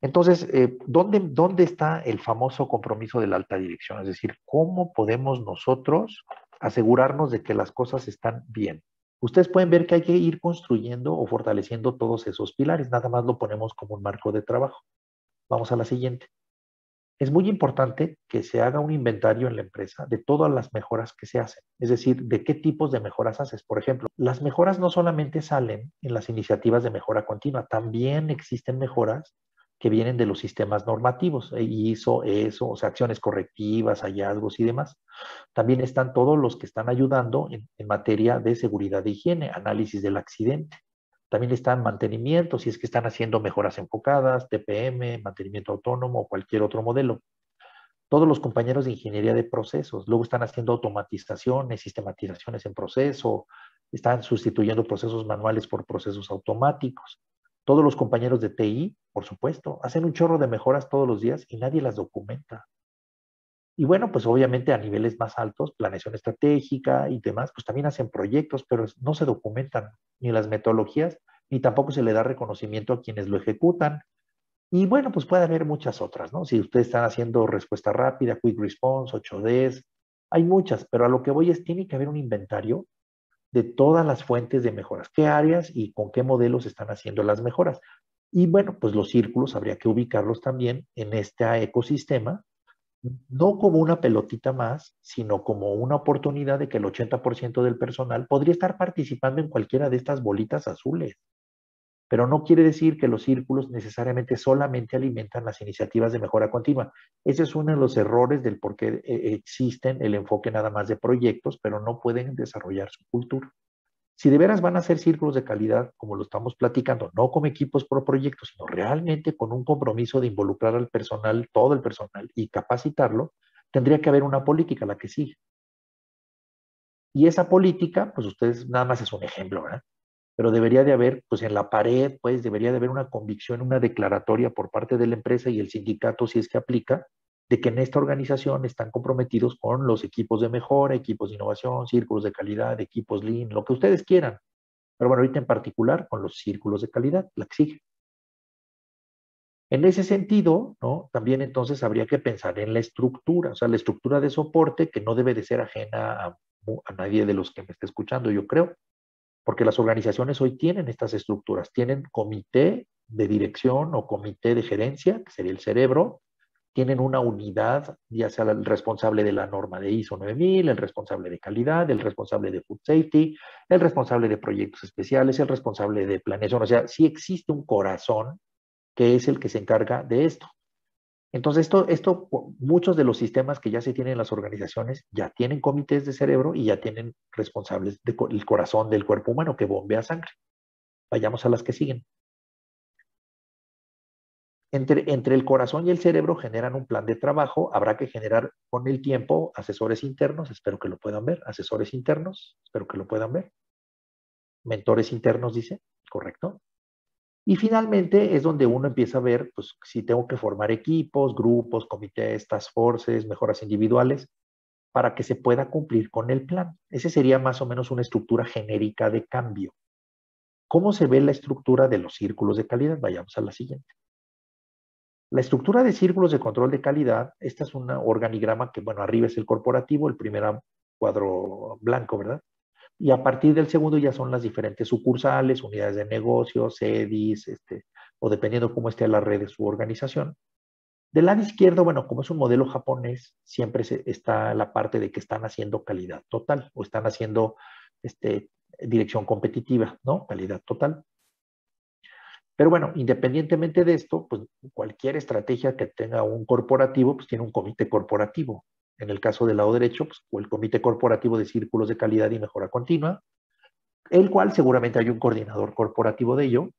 Entonces, eh, ¿dónde, ¿dónde está el famoso compromiso de la alta dirección? Es decir, ¿cómo podemos nosotros asegurarnos de que las cosas están bien? Ustedes pueden ver que hay que ir construyendo o fortaleciendo todos esos pilares, nada más lo ponemos como un marco de trabajo. Vamos a la siguiente. Es muy importante que se haga un inventario en la empresa de todas las mejoras que se hacen, es decir, de qué tipos de mejoras haces. Por ejemplo, las mejoras no solamente salen en las iniciativas de mejora continua, también existen mejoras que vienen de los sistemas normativos, eh, hizo ESO, o sea, acciones correctivas, hallazgos y demás. También están todos los que están ayudando en, materia de seguridad de higiene, análisis del accidente. También están mantenimiento, si es que están haciendo mejoras enfocadas, TPM, mantenimiento autónomo o cualquier otro modelo. Todos los compañeros de ingeniería de procesos, luego están haciendo automatizaciones, sistematizaciones en proceso, están sustituyendo procesos manuales por procesos automáticos todos los compañeros de TI, por supuesto, hacen un chorro de mejoras todos los días y nadie las documenta. Y bueno, pues obviamente a niveles más altos, planeación estratégica y demás, pues también hacen proyectos, pero no se documentan ni las metodologías, ni tampoco se le da reconocimiento a quienes lo ejecutan. Y bueno, pues puede haber muchas otras, ¿no? Si ustedes están haciendo respuesta rápida, quick response, 8Ds, hay muchas, pero a lo que voy es, tiene que haber un inventario de todas las fuentes de mejoras, qué áreas y con qué modelos están haciendo las mejoras. Y bueno, pues los círculos habría que ubicarlos también en este ecosistema, no como una pelotita más, sino como una oportunidad de que el 80% del personal podría estar participando en cualquiera de estas bolitas azules pero no quiere decir que los círculos necesariamente solamente alimentan las iniciativas de mejora continua. Ese es uno de los errores del por qué eh, existen el enfoque nada más de proyectos, pero no pueden desarrollar su cultura. Si de veras van a ser círculos de calidad, como lo estamos platicando, no como equipos pro proyectos, sino realmente con un compromiso de involucrar al personal, todo el personal, y capacitarlo, tendría que haber una política la que siga. Y esa política, pues ustedes nada más es un ejemplo, ¿verdad? pero debería de haber, pues en la pared, pues debería de haber una convicción, una declaratoria por parte de la empresa y el sindicato, si es que aplica, de que en esta organización están comprometidos con los equipos de mejora, equipos de innovación, círculos de calidad, equipos lean, lo que ustedes quieran. Pero bueno, ahorita en particular con los círculos de calidad, la exigen. En ese sentido, ¿no? También entonces habría que pensar en la estructura, o sea, la estructura de soporte que no debe de ser ajena a, a nadie de los que me está escuchando, yo creo porque las organizaciones hoy tienen estas estructuras, tienen comité de dirección o comité de gerencia, que sería el cerebro, tienen una unidad, ya sea el responsable de la norma de ISO 9000, el responsable de calidad, el responsable de food safety, el responsable de proyectos especiales, el responsable de planeación. O sea, sí existe un corazón que es el que se encarga de esto. Entonces, esto, muchos de los sistemas que ya se tienen en las organizaciones ya tienen comités de cerebro y ya tienen responsables del corazón del cuerpo humano que bombea sangre. Vayamos a las que siguen. Entre, entre, el corazón y el cerebro generan un plan de trabajo. Habrá que generar con el tiempo asesores internos, espero que lo puedan ver, asesores internos, espero que lo puedan ver. Mentores internos, dice, correcto. Y finalmente es donde uno empieza a ver, pues, si tengo que formar equipos, grupos, comités, task forces, mejoras individuales, para que se pueda cumplir con el plan. Ese sería más o menos una estructura genérica de cambio. ¿Cómo se ve la estructura de los círculos de calidad? Vayamos a la siguiente. La estructura de círculos de control de calidad, esta es un organigrama que, bueno, arriba es el corporativo, el primer cuadro blanco, ¿verdad? Y a partir del segundo ya son las diferentes sucursales, unidades de negocio, sedis, este, o dependiendo cómo esté la red de su organización. Del lado izquierdo, bueno, como es un modelo japonés, siempre está la parte de que están haciendo calidad total o están haciendo este, dirección competitiva, ¿no? Calidad total. Pero bueno, independientemente de esto, pues cualquier estrategia que tenga un corporativo, pues tiene un comité corporativo en el caso del lado derecho, pues, el Comité Corporativo de Círculos de Calidad y Mejora Continua, el cual seguramente hay un coordinador corporativo de ello.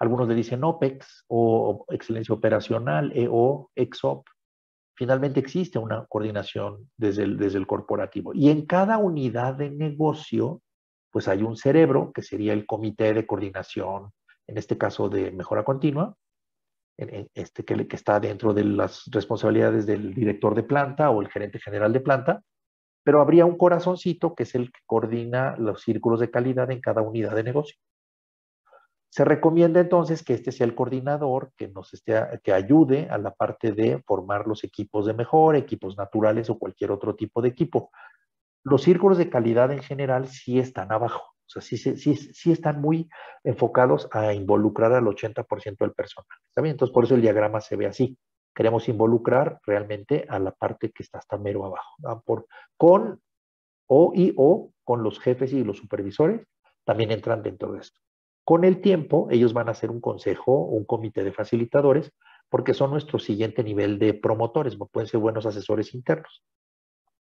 Algunos le dicen OPEX o Excelencia Operacional, EO, EXOP. Finalmente existe una coordinación desde el, desde el corporativo. Y en cada unidad de negocio, pues hay un cerebro, que sería el comité de coordinación, en este caso de mejora continua, este, que, está dentro de las responsabilidades del director de planta o el gerente general de planta, pero habría un corazoncito que es el que coordina los círculos de calidad en cada unidad de negocio. Se recomienda entonces que este sea el coordinador que nos esté, que ayude a la parte de formar los equipos de mejor, equipos naturales o cualquier otro tipo de equipo. Los círculos de calidad en general sí están abajo. O sea, sí, están muy enfocados a involucrar al 80% del personal. ¿Está bien? Entonces, por eso el diagrama se ve así. Queremos involucrar realmente a la parte que está hasta mero abajo, con o y o con los jefes y los supervisores también entran dentro de esto. Con el tiempo, ellos van a ser un consejo, un comité de facilitadores, porque son nuestro siguiente nivel de promotores, pueden ser buenos asesores internos.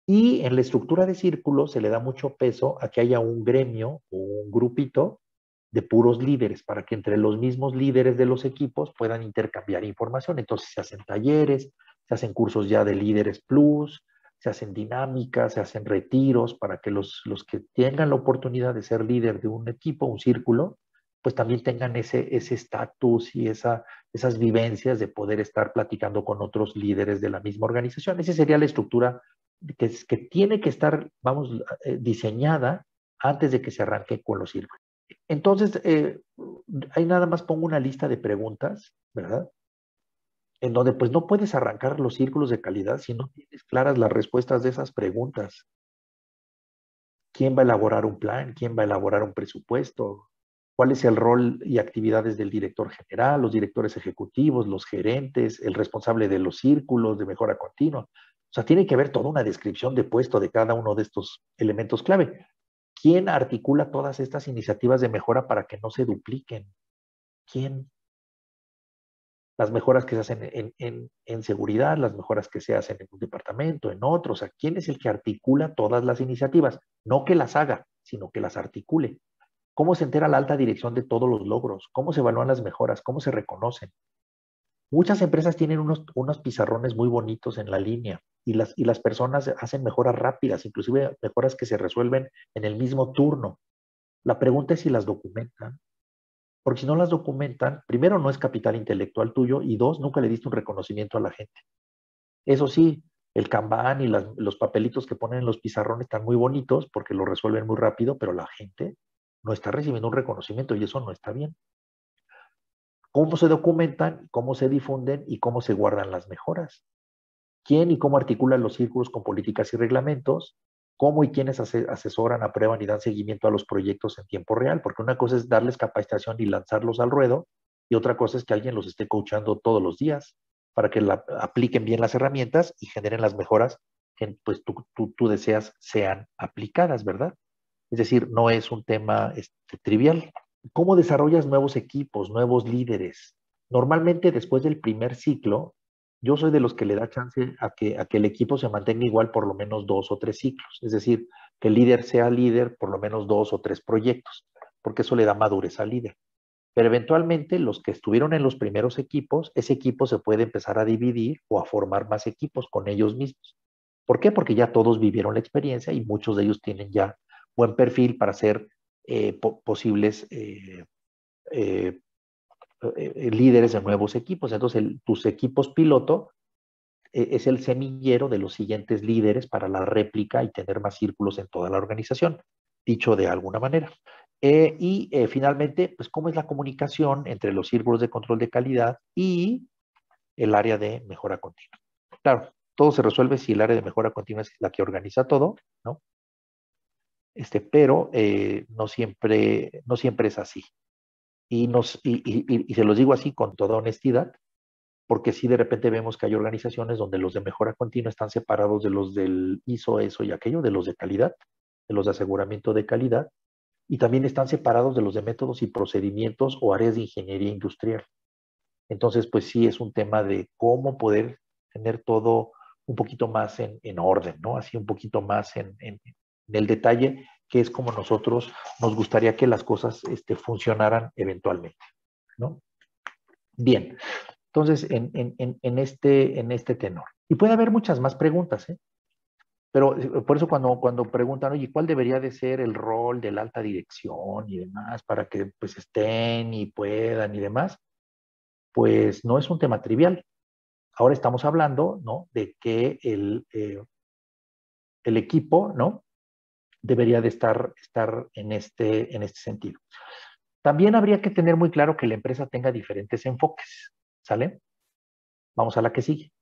Y en la estructura de círculo se le da mucho peso a que haya un gremio o un grupito de puros líderes, para que entre los mismos líderes de los equipos puedan intercambiar información. Entonces se hacen talleres, se hacen cursos ya de líderes plus, se hacen dinámicas, se hacen retiros para que los, los que tengan la oportunidad de ser líder de un equipo, un círculo, pues también tengan ese estatus y esa, esas vivencias de poder estar platicando con otros líderes de la misma organización. Esa sería la estructura que, tiene que estar, vamos, eh, diseñada antes de que se arranque con los círculos. Entonces, eh, ahí nada más pongo una lista de preguntas, ¿verdad? En donde pues no puedes arrancar los círculos de calidad si no tienes claras las respuestas de esas preguntas. ¿Quién va a elaborar un plan? ¿Quién va a elaborar un presupuesto? cuál es el rol y actividades del director general, los directores ejecutivos, los gerentes, el responsable de los círculos de mejora continua. O sea, tiene que haber toda una descripción de puesto de cada uno de estos elementos clave. ¿Quién articula todas estas iniciativas de mejora para que no se dupliquen? ¿Quién? Las mejoras que se hacen en, seguridad, las mejoras que se hacen en un departamento, en otro. O sea, ¿quién es el que articula todas las iniciativas? No que las haga, sino que las articule. ¿Cómo se entera la alta dirección de todos los logros? ¿Cómo se evalúan las mejoras? ¿Cómo se reconocen? Muchas empresas tienen unos, unos pizarrones muy bonitos en la línea y las, y las personas hacen mejoras rápidas, inclusive mejoras que se resuelven en el mismo turno. La pregunta es si las documentan, porque si no las documentan, primero no es capital intelectual tuyo y dos, nunca le diste un reconocimiento a la gente. Eso sí, el Kanban y los papelitos que ponen en los pizarrones están muy bonitos porque lo resuelven muy rápido, pero la gente no está recibiendo un reconocimiento y eso no está bien. ¿Cómo se documentan, cómo se difunden y cómo se guardan las mejoras? ¿Quién y cómo articulan los círculos con políticas y reglamentos? ¿Cómo y quiénes asesoran, aprueban y dan seguimiento a los proyectos en tiempo real? Porque una cosa es darles capacitación y lanzarlos al ruedo y otra cosa es que alguien los esté coachando todos los días para que la, apliquen bien las herramientas y generen las mejoras que pues, tú deseas sean aplicadas, ¿verdad? Es decir, no es un tema este, trivial. ¿Cómo desarrollas nuevos equipos, nuevos líderes? Normalmente después del primer ciclo, yo soy de los que le da chance a que, a que el equipo se mantenga igual por lo menos dos o tres ciclos. Es decir, que el líder sea líder por lo menos dos o tres proyectos, porque eso le da madurez al líder. Pero eventualmente los que estuvieron en los primeros equipos, ese equipo se puede empezar a dividir o a formar más equipos con ellos mismos. ¿Por qué? Porque ya todos vivieron la experiencia y muchos de ellos tienen ya buen perfil para ser eh, posibles eh, eh, líderes de nuevos equipos. Entonces, tus equipos piloto e, es el semillero de los siguientes líderes para la réplica y tener más círculos en toda la organización, dicho de alguna manera. y finalmente, pues, ¿cómo es la comunicación entre los círculos de control de calidad y el área de mejora continua? Claro, todo se resuelve si el área de mejora continua es la que organiza todo, ¿no? este, pero eh, no, siempre, no siempre es así. Y, nos, y, se los digo así con toda honestidad, porque sí de repente vemos que hay organizaciones donde los de mejora continua están separados de los del ISO, eso y aquello, de los de calidad, de los de aseguramiento de calidad, y también están separados de los de métodos y procedimientos o áreas de ingeniería industrial. Entonces, pues sí es un tema de cómo poder tener todo un poquito más en, orden, ¿no? Así un poquito más en, del detalle, que es como nosotros nos gustaría que las cosas este, funcionaran eventualmente. ¿no? Bien, entonces en, este, en este tenor. Y puede haber muchas más preguntas, ¿eh? Pero eh, por eso cuando, cuando preguntan, oye, ¿cuál debería de ser el rol de la alta dirección y demás para que pues estén y puedan y demás? Pues no es un tema trivial. Ahora estamos hablando, ¿no? De que el eh, equipo, ¿no? debería de estar, estar en, este, en este sentido. También habría que tener muy claro que la empresa tenga diferentes enfoques, ¿sale? Vamos a la que sigue.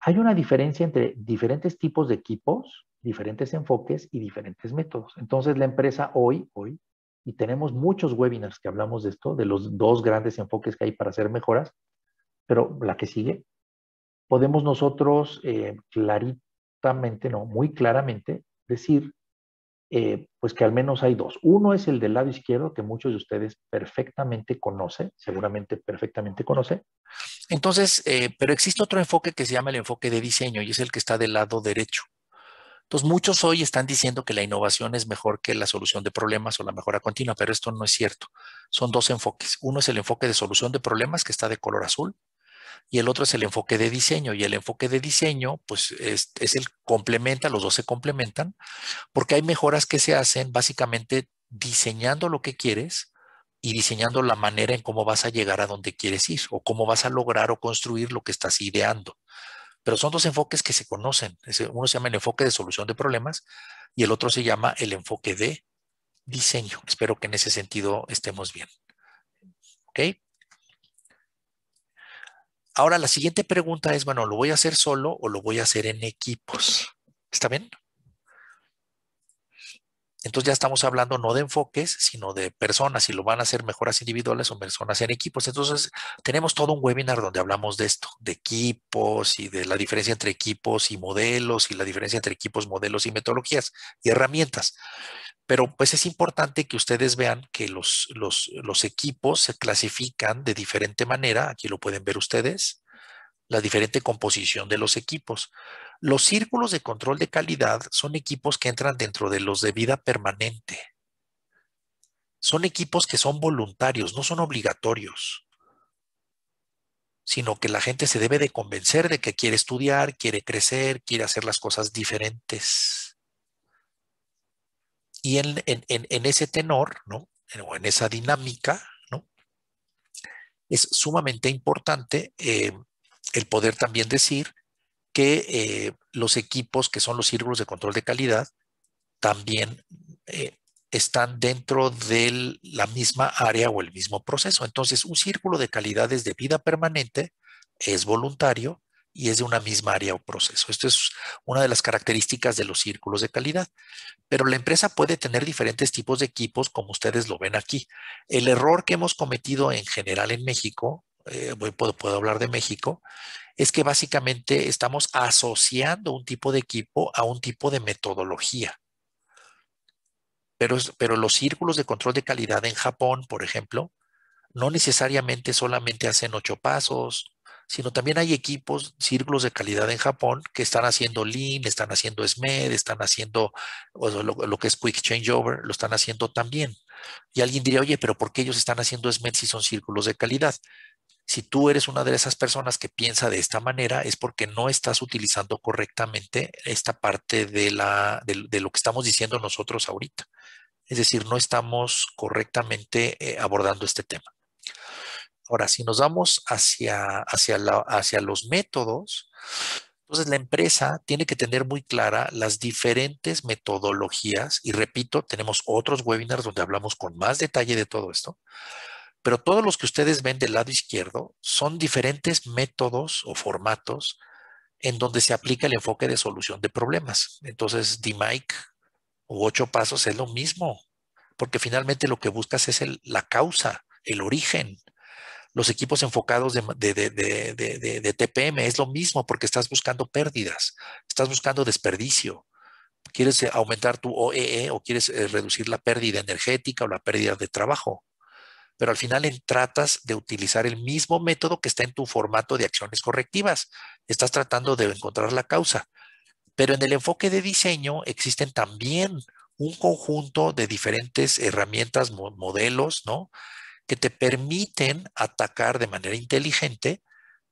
Hay una diferencia entre diferentes tipos de equipos, diferentes enfoques y diferentes métodos. Entonces la empresa hoy, hoy, y tenemos muchos webinars que hablamos de esto, de los dos grandes enfoques que hay para hacer mejoras, pero la que sigue, podemos nosotros eh, no, muy claramente decir eh, pues que al menos hay dos. Uno es el del lado izquierdo, que muchos de ustedes perfectamente conocen, seguramente perfectamente conocen. Entonces, eh, pero existe otro enfoque que se llama el enfoque de diseño y es el que está del lado derecho. Entonces, muchos hoy están diciendo que la innovación es mejor que la solución de problemas o la mejora continua, pero esto no es cierto. Son dos enfoques. Uno es el enfoque de solución de problemas, que está de color azul, y el otro es el enfoque de diseño. Y el enfoque de diseño, pues es, el complementa, los dos se complementan, porque hay mejoras que se hacen básicamente diseñando lo que quieres y diseñando la manera en cómo vas a llegar a donde quieres ir o cómo vas a lograr o construir lo que estás ideando. Pero son dos enfoques que se conocen. Uno se llama el enfoque de solución de problemas y el otro se llama el enfoque de diseño. Espero que en ese sentido estemos bien. ¿Ok? Ahora la siguiente pregunta es, bueno, ¿lo voy a hacer solo o lo voy a hacer en equipos? ¿Está bien? Entonces ya estamos hablando no de enfoques, sino de personas, y lo van a hacer mejoras individuales o personas en equipos. Entonces tenemos todo un webinar donde hablamos de esto, de equipos y de la diferencia entre equipos y modelos y la diferencia entre equipos, modelos y metodologías y herramientas pero pues es importante que ustedes vean que los, equipos se clasifican de diferente manera, aquí lo pueden ver ustedes, la diferente composición de los equipos. Los círculos de control de calidad son equipos que entran dentro de los de vida permanente. Son equipos que son voluntarios, no son obligatorios, sino que la gente se debe de convencer de que quiere estudiar, quiere crecer, quiere hacer las cosas diferentes. Y en, ese tenor, ¿no? o en esa dinámica, ¿no? es sumamente importante eh, el poder también decir que eh, los equipos que son los círculos de control de calidad también eh, están dentro de la misma área o el mismo proceso. Entonces, un círculo de calidad es de vida permanente, es voluntario y es de una misma área o proceso. Esto es una de las características de los círculos de calidad. Pero la empresa puede tener diferentes tipos de equipos, como ustedes lo ven aquí. El error que hemos cometido en general en México, eh, puedo, hablar de México, es que básicamente estamos asociando un tipo de equipo a un tipo de metodología. Pero, pero, los círculos de control de calidad en Japón, por ejemplo, no necesariamente solamente hacen ocho pasos sino también hay equipos, círculos de calidad en Japón que están haciendo Lean, están haciendo SMED, están haciendo lo, que es Quick Changeover, lo están haciendo también. Y alguien diría, oye, pero ¿por qué ellos están haciendo SMED si son círculos de calidad? Si tú eres una de esas personas que piensa de esta manera, es porque no estás utilizando correctamente esta parte de, la, de, lo que estamos diciendo nosotros ahorita. Es decir, no estamos correctamente eh, abordando este tema. Ahora, si nos vamos hacia, los métodos, entonces la empresa tiene que tener muy clara las diferentes metodologías y repito, tenemos otros webinars donde hablamos con más detalle de todo esto, pero todos los que ustedes ven del lado izquierdo son diferentes métodos o formatos en donde se aplica el enfoque de solución de problemas. Entonces, DMIC u ocho pasos es lo mismo, porque finalmente lo que buscas es la causa, el origen, los equipos enfocados de, TPM. Es lo mismo porque estás buscando pérdidas, estás buscando desperdicio. Quieres eh, aumentar tu OEE e o quieres eh, reducir la pérdida energética o la pérdida de trabajo. Pero al final tratas de utilizar el mismo método que está en tu formato de acciones correctivas. Estás tratando de encontrar la causa. Pero en el enfoque de diseño existen también un conjunto de diferentes herramientas, modelos, ¿no? que te permiten atacar de manera inteligente,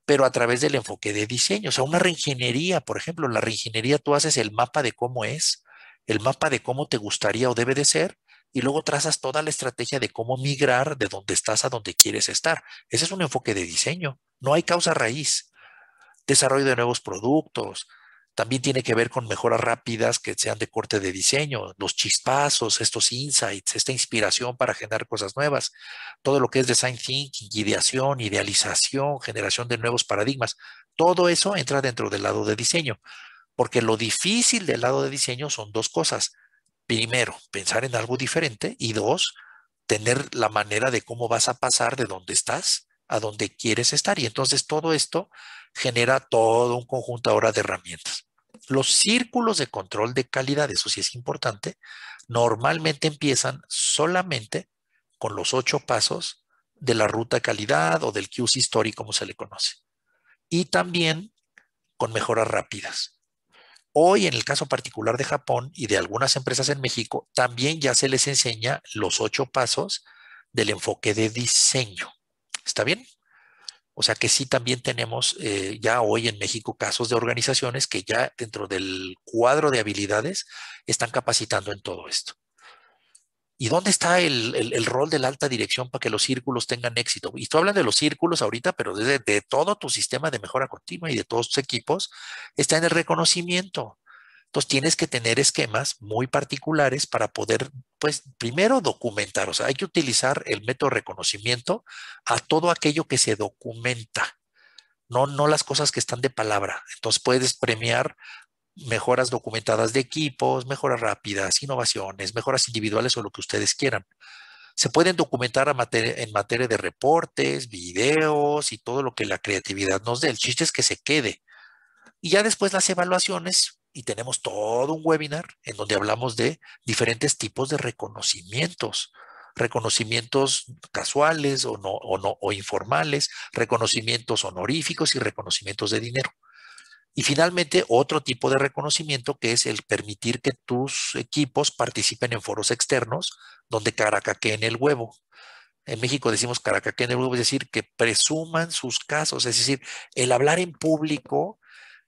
pero a través del enfoque de diseño. O sea, una reingeniería, por ejemplo, la reingeniería tú haces el mapa de cómo es, el mapa de cómo te gustaría o debe de ser, y luego trazas toda la estrategia de cómo migrar de donde estás a donde quieres estar. Ese es un enfoque de diseño. No hay causa raíz. Desarrollo de nuevos productos, también tiene que ver con mejoras rápidas que sean de corte de diseño, los chispazos, estos insights, esta inspiración para generar cosas nuevas, todo lo que es design thinking, ideación, idealización, generación de nuevos paradigmas. Todo eso entra dentro del lado de diseño, porque lo difícil del lado de diseño son dos cosas. Primero, pensar en algo diferente y dos, tener la manera de cómo vas a pasar de donde estás a donde quieres estar. Y entonces todo esto genera todo un conjunto ahora de herramientas. Los círculos de control de calidad, eso sí es importante, normalmente empiezan solamente con los ocho pasos de la ruta calidad o del QC Story, como se le conoce. Y también con mejoras rápidas. Hoy, en el caso particular de Japón y de algunas empresas en México, también ya se les enseña los ocho pasos del enfoque de diseño. ¿Está bien? O sea que sí también tenemos eh, ya hoy en México casos de organizaciones que ya dentro del cuadro de habilidades están capacitando en todo esto. ¿Y dónde está el, rol de la alta dirección para que los círculos tengan éxito? Y tú hablas de los círculos ahorita, pero desde todo tu sistema de mejora continua y de todos tus equipos, está en el reconocimiento. Entonces tienes que tener esquemas muy particulares para poder, pues, primero documentar. O sea, hay que utilizar el método de reconocimiento a todo aquello que se documenta, no, no las cosas que están de palabra. Entonces puedes premiar mejoras documentadas de equipos, mejoras rápidas, innovaciones, mejoras individuales o lo que ustedes quieran. Se pueden documentar en materia de reportes, videos y todo lo que la creatividad nos dé. El chiste es que se quede. Y ya después las evaluaciones y tenemos todo un webinar en donde hablamos de diferentes tipos de reconocimientos, reconocimientos casuales o no o no o informales, reconocimientos honoríficos y reconocimientos de dinero. Y finalmente, otro tipo de reconocimiento que es el permitir que tus equipos participen en foros externos donde caracaqueen el huevo. En México decimos caracaqueen el huevo, es decir, que presuman sus casos, es decir, el hablar en público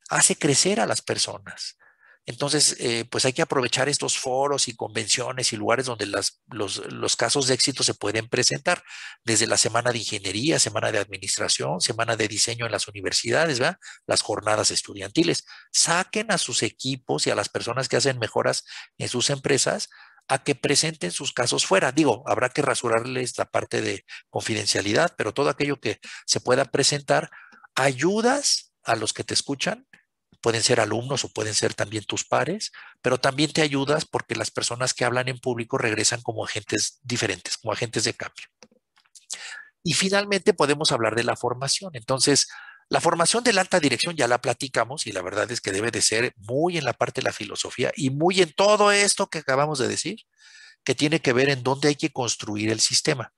hace crecer a las personas. Entonces, eh, pues hay que aprovechar estos foros y convenciones y lugares donde los, casos de éxito se pueden presentar, desde la semana de ingeniería, semana de administración, semana de diseño en las universidades, ¿verdad? las jornadas estudiantiles. Saquen a sus equipos y a las personas que hacen mejoras en sus empresas a que presenten sus casos fuera. Digo, habrá que rasurarles la parte de confidencialidad, pero todo aquello que se pueda presentar, ayudas a los que te escuchan pueden ser alumnos o pueden ser también tus pares, pero también te ayudas porque las personas que hablan en público regresan como agentes diferentes, como agentes de cambio. Y finalmente podemos hablar de la formación. Entonces, la formación de la alta dirección ya la platicamos y la verdad es que debe de ser muy en la parte de la filosofía y muy en todo esto que acabamos de decir, que tiene que ver en dónde hay que construir el sistema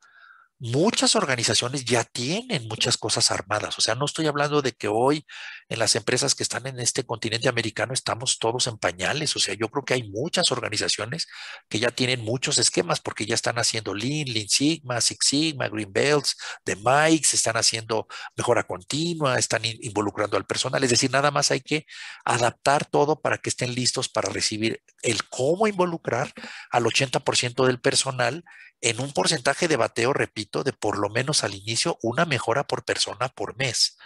muchas organizaciones ya tienen muchas cosas armadas. O sea, no estoy hablando de que hoy en las empresas que están en este continente americano estamos todos en pañales. O sea, yo creo que hay muchas organizaciones que ya tienen muchos esquemas porque ya están haciendo Lean, Lean Sigma, Six Sigma, Green Belts, The Mikes, están haciendo mejora continua, están involucrando al personal. Es decir, nada más hay que adaptar todo para que estén listos para recibir el cómo involucrar al 80% del personal en un porcentaje de bateo, repito, de por lo menos al inicio una mejora por persona por mes.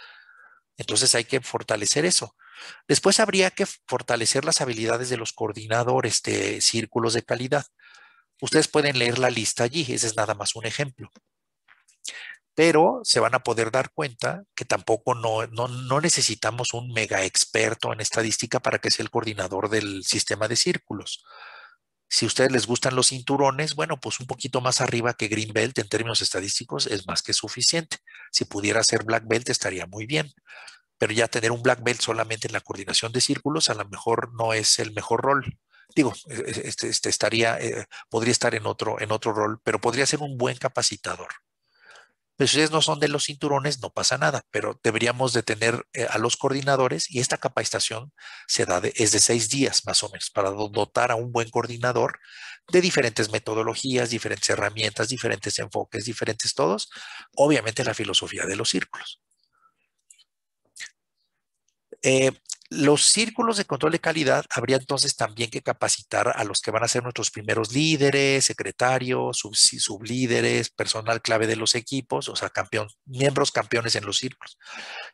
Entonces hay que fortalecer eso. Después habría que fortalecer las habilidades de los coordinadores de círculos de calidad. Ustedes pueden leer la lista allí, ese es nada más un ejemplo. Pero se van a poder dar cuenta que tampoco necesitamos un mega experto en estadística para que sea el coordinador del sistema de círculos. Si a ustedes les gustan los cinturones, bueno, pues un poquito más arriba que Green Belt en términos estadísticos es más que suficiente. Si pudiera ser Black Belt estaría muy bien, pero ya tener un Black Belt solamente en la coordinación de círculos a lo mejor no es el mejor rol. Digo, e-, e-, este, este, estaría, eh, podría estar en otro, en otro rol, pero podría ser un buen capacitador. Pero pues, si ustedes no son de los cinturones, no pasa nada, pero deberíamos de tener eh, a los coordinadores y esta capacitación se da es de seis días más o menos para dotar a un buen coordinador de diferentes metodologías, diferentes herramientas, diferentes enfoques, diferentes todos. Obviamente la filosofía de los círculos. Eh, los círculos de control de calidad habría entonces también que capacitar a los que van a ser nuestros primeros líderes, secretarios, sub, sublíderes, personal clave de los equipos, o sea, miembros campeones en los círculos.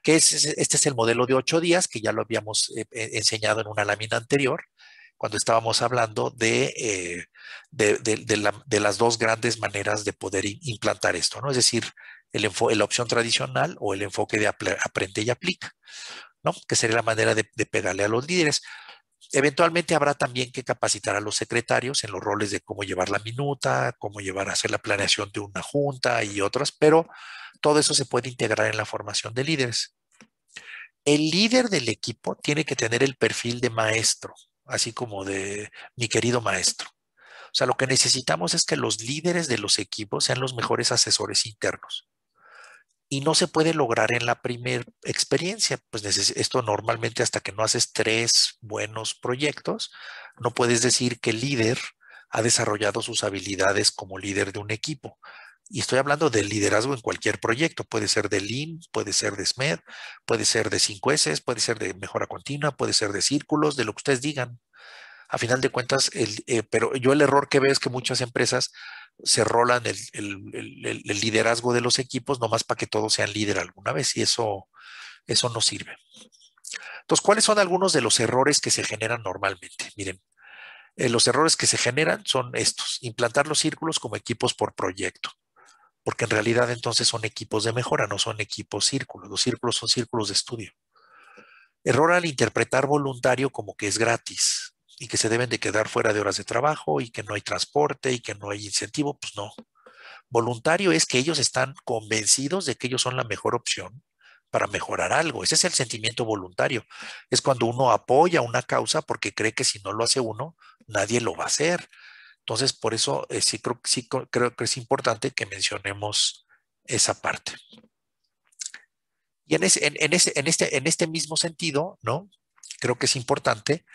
Que es, este es el modelo de ocho días que ya lo habíamos eh, eh, enseñado en una lámina anterior cuando estábamos hablando de, eh, de, las dos grandes maneras de poder implantar esto, ¿no? Es decir, el la opción tradicional o el enfoque de aprende y aplica. ¿no? Que sería la manera de, de pegarle a los líderes. Eventualmente habrá también que capacitar a los secretarios en los roles de cómo llevar la minuta, cómo llevar a hacer la planeación de una junta y otras, pero todo eso se puede integrar en la formación de líderes. El líder del equipo tiene que tener el perfil de maestro, así como de mi querido maestro. O sea, lo que necesitamos es que los líderes de los equipos sean los mejores asesores internos y no se puede lograr en la primera experiencia. Pues esto normalmente hasta que no haces tres buenos proyectos, no puedes decir que el líder ha desarrollado sus habilidades como líder de un equipo. Y estoy hablando del liderazgo en cualquier proyecto. Puede ser de Lean, puede ser de SMED, puede ser de 5S, puede ser de mejora continua, puede ser de círculos, de lo que ustedes digan a final de cuentas, eh, pero yo el error que veo es que muchas empresas se rolan el, liderazgo de los equipos nomás para que todos sean líder alguna vez y eso, eso no sirve. Entonces, ¿cuáles son algunos de los errores que se generan normalmente? Miren, eh, los errores que se generan son estos, implantar los círculos como equipos por proyecto, porque en realidad entonces son equipos de mejora, no son equipos círculos, los círculos son círculos de estudio. Error al interpretar voluntario como que es gratis, y que se deben de quedar fuera de horas de trabajo y que no hay transporte y que no hay incentivo, pues no. Voluntario es que ellos están convencidos de que ellos son la mejor opción para mejorar algo. Ese es el sentimiento voluntario. Es cuando uno apoya una causa porque cree que si no lo hace uno, nadie lo va a hacer. Entonces, por eso eh, sí, creo, que es importante que mencionemos esa parte. Y en, este, en este mismo sentido, ¿no? Creo que es importante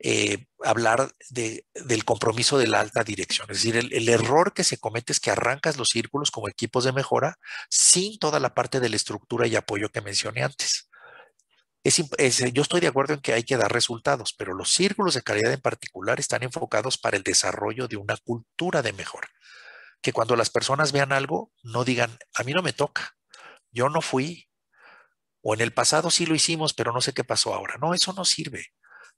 eh, hablar del compromiso de la alta dirección. Es decir, el, error que se comete es que arrancas los círculos como equipos de mejora sin toda la parte de la estructura y apoyo que mencioné antes. yo estoy de acuerdo en que hay que dar resultados, pero los círculos de calidad en particular están enfocados para el desarrollo de una cultura de mejora. Que cuando las personas vean algo, no digan, a mí no me toca, yo no fui, o en el pasado sí lo hicimos, pero no sé qué pasó ahora. No, eso no sirve.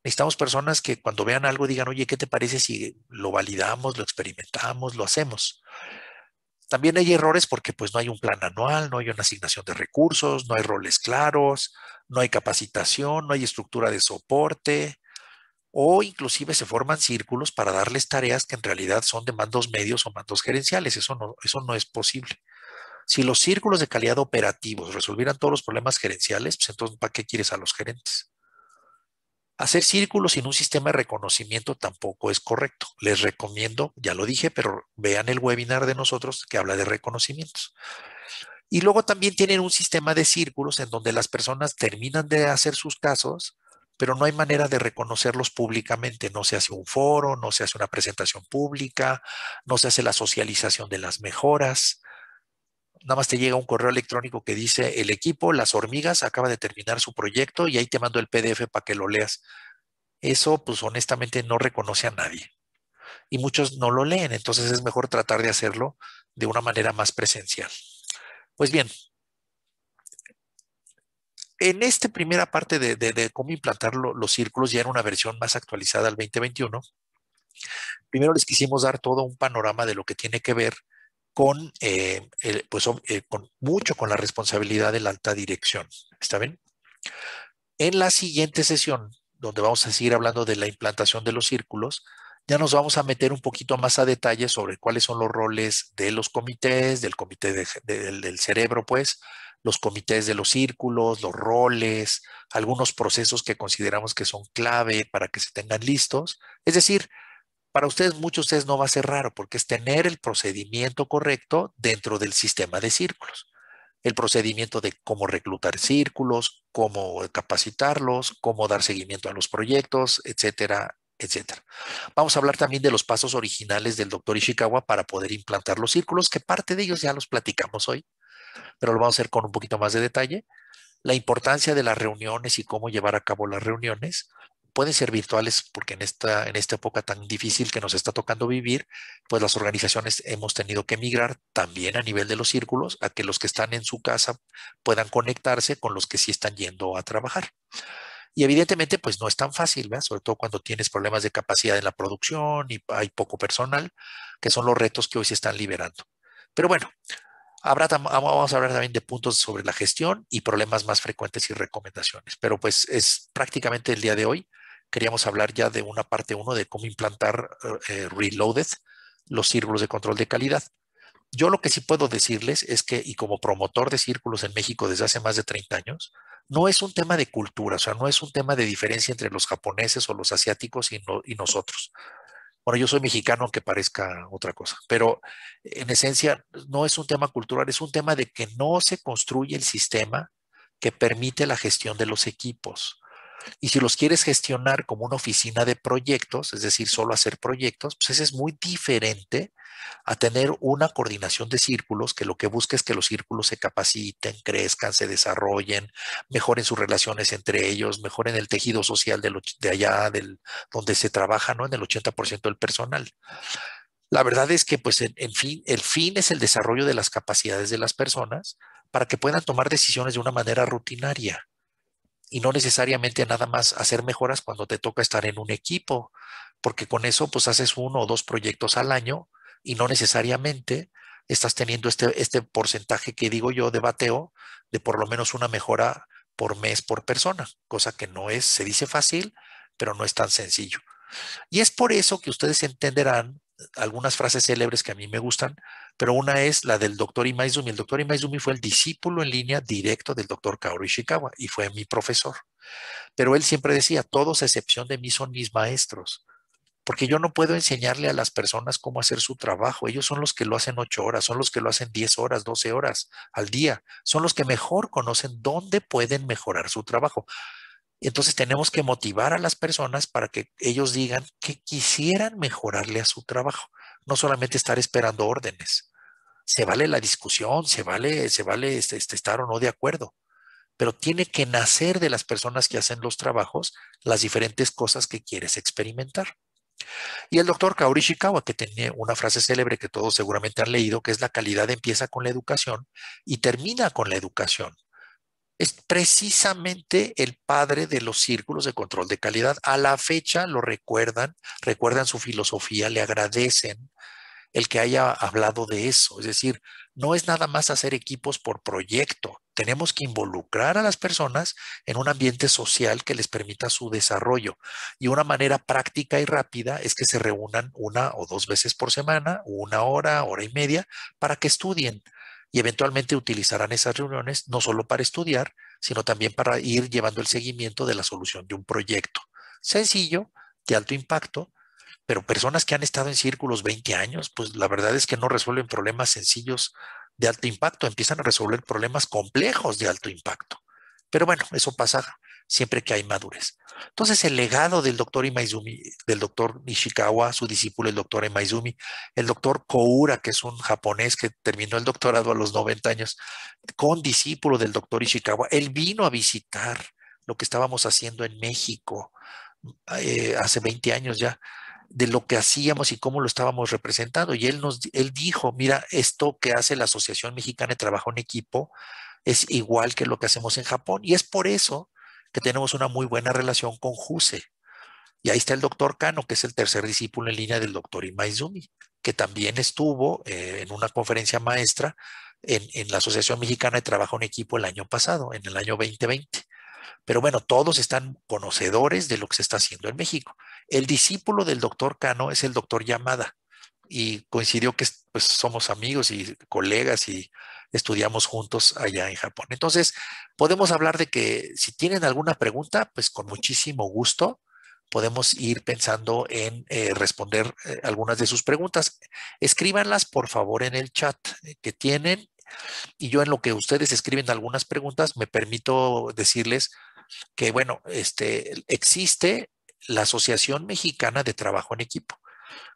Necesitamos personas que cuando vean algo digan, oye, ¿qué te parece si lo validamos, lo experimentamos, lo hacemos? También hay errores porque pues no hay un plan anual, no hay una asignación de recursos, no hay roles claros, no hay capacitación, no hay estructura de soporte o inclusive se forman círculos para darles tareas que en realidad son de mandos medios o mandos gerenciales. Eso no, eso no es posible. Si los círculos de calidad operativos resolvieran todos los problemas gerenciales, pues entonces ¿para qué quieres a los gerentes? Hacer círculos sin un sistema de reconocimiento tampoco es correcto. Les recomiendo, ya lo dije, pero vean el webinar de nosotros que habla de reconocimientos. Y luego también tienen un sistema de círculos en donde las personas terminan de hacer sus casos, pero no hay manera de reconocerlos públicamente. No se hace un foro, no se hace una presentación pública, no se hace la socialización de las mejoras nada más te llega un correo electrónico que dice el equipo, las hormigas, acaba de terminar su proyecto y ahí te mando el PDF para que lo leas. Eso, pues honestamente, no reconoce a nadie. Y muchos no lo leen, entonces es mejor tratar de hacerlo de una manera más presencial. Pues bien, en esta primera parte de, cómo implantar los círculos, ya en una versión más actualizada al 2021, primero les quisimos dar todo un panorama de lo que tiene que ver eh, pues, eh, con, mucho con la responsabilidad de la alta dirección. ¿Está bien? En la siguiente sesión, donde vamos a seguir hablando de la implantación de los círculos, ya nos vamos a meter un poquito más a detalle sobre cuáles son los roles de los comités, del comité del cerebro, pues, los comités de los círculos, los roles, algunos procesos que consideramos que son clave para que se tengan listos. Es decir, para ustedes, muchos de ustedes no va a ser raro, porque es tener el procedimiento correcto dentro del sistema de círculos. El procedimiento de cómo reclutar círculos, cómo capacitarlos, cómo dar seguimiento a los proyectos, etcétera, etcétera. Vamos a hablar también de los pasos originales del doctor Ishikawa para poder implantar los círculos, que parte de ellos ya los platicamos hoy, pero lo vamos a hacer con un poquito más de detalle. La importancia de las reuniones y cómo llevar a cabo las reuniones, pueden ser virtuales porque en esta, en esta época tan difícil que nos está tocando vivir, pues las organizaciones hemos tenido que migrar también a nivel de los círculos a que los que están en su casa puedan conectarse con los que sí están yendo a trabajar. Y evidentemente, pues no es tan fácil, ¿verdad? sobre todo cuando tienes problemas de capacidad en la producción y hay poco personal, que son los retos que hoy se están liberando. Pero bueno, Habrá, ah, vamos a hablar también de puntos sobre la gestión y problemas más frecuentes y recomendaciones. Pero pues es prácticamente el día de hoy queríamos hablar ya de una parte 1 de cómo implantar eh, eh, Reloaded, los círculos de control de calidad. Yo lo que sí puedo decirles es que, y como promotor de círculos en México desde hace más de 30 años, no es un tema de cultura, o sea, no es un tema de diferencia entre los japoneses o los asiáticos y nosotros. Bueno, yo soy mexicano, aunque parezca otra cosa, pero en esencia no es un tema cultural, es un tema de que no se construye el sistema que permite la gestión de los equipos. Y si los quieres gestionar como una oficina de proyectos, es decir, solo hacer proyectos, pues ese es muy diferente a tener una coordinación de círculos que lo que busca es que los círculos se capaciten, crezcan, se desarrollen, mejoren sus relaciones entre ellos, mejoren el tejido social de, de allá del, donde se trabaja, ¿no? En el 80% del personal. La verdad es que, pues, en fin, el fin es el desarrollo de las capacidades de las personas para que puedan tomar decisiones de una manera rutinaria y no necesariamente nada más hacer mejoras cuando te toca estar en un equipo, porque con eso pues haces uno o dos proyectos al año y no necesariamente estás teniendo este, este porcentaje que digo yo de bateo de por lo menos una mejora por mes por persona, cosa que no es, se dice fácil, pero no es tan sencillo. Y es por eso que ustedes entenderán algunas frases célebres que a mí me gustan, pero una es la del doctor Imaizumi. El doctor Imaizumi fue el discípulo en línea directo del doctor Kaoru Ishikawa y fue mi profesor. Pero él siempre decía, todos a excepción de mí son mis maestros, porque yo no puedo enseñarle a las personas cómo hacer su trabajo. Ellos son los que lo hacen ocho horas, son los que lo hacen diez horas, doce horas al día, son los que mejor conocen dónde pueden mejorar su trabajo. Entonces tenemos que motivar a las personas para que ellos digan que quisieran mejorarle a su trabajo, no solamente estar esperando órdenes. Se vale la discusión, se vale, se vale este, este, estar o no de acuerdo, pero tiene que nacer de las personas que hacen los trabajos las diferentes cosas que quieres experimentar. Y el doctor Kaori Shikawa, que tenía una frase célebre que todos seguramente han leído, que es la calidad empieza con la educación y termina con la educación es precisamente el padre de los círculos de control de calidad. A la fecha lo recuerdan, recuerdan su filosofía, le agradecen el que haya hablado de eso. Es decir, no es nada más hacer equipos por proyecto. Tenemos que involucrar a las personas en un ambiente social que les permita su desarrollo. Y una manera práctica y rápida es que se reúnan una o dos veces por semana, una hora, hora y media, para que estudien, y eventualmente utilizarán esas reuniones no solo para estudiar, sino también para ir llevando el seguimiento de la solución de un proyecto. Sencillo, de alto impacto, pero personas que han estado en círculos 20 años, pues la verdad es que no resuelven problemas sencillos de alto impacto, empiezan a resolver problemas complejos de alto impacto. Pero bueno, eso pasa siempre que hay madurez. Entonces, el legado del doctor Imaizumi, del doctor Nishikawa, su discípulo, el doctor Imaizumi, el doctor Koura, que es un japonés que terminó el doctorado a los 90 años, con discípulo del doctor Ishikawa, él vino a visitar lo que estábamos haciendo en México eh, hace 20 años ya, de lo que hacíamos y cómo lo estábamos representando. Y él, nos, él dijo, mira, esto que hace la Asociación Mexicana de Trabajo en Equipo es igual que lo que hacemos en Japón. Y es por eso que tenemos una muy buena relación con Juse. Y ahí está el doctor Cano, que es el tercer discípulo en línea del doctor Imaizumi, que también estuvo eh, en una conferencia maestra en, en, la Asociación Mexicana de Trabajo en Equipo el año pasado, en el año 2020. Pero bueno, todos están conocedores de lo que se está haciendo en México. El discípulo del doctor Cano es el doctor Yamada, y coincidió que pues, somos amigos y colegas y estudiamos juntos allá en Japón. Entonces, podemos hablar de que si tienen alguna pregunta, pues con muchísimo gusto podemos ir pensando en eh, responder eh, algunas de sus preguntas. Escríbanlas, por favor, en el chat que tienen. Y yo en lo que ustedes escriben algunas preguntas, me permito decirles que, bueno, este, existe la Asociación Mexicana de Trabajo en Equipo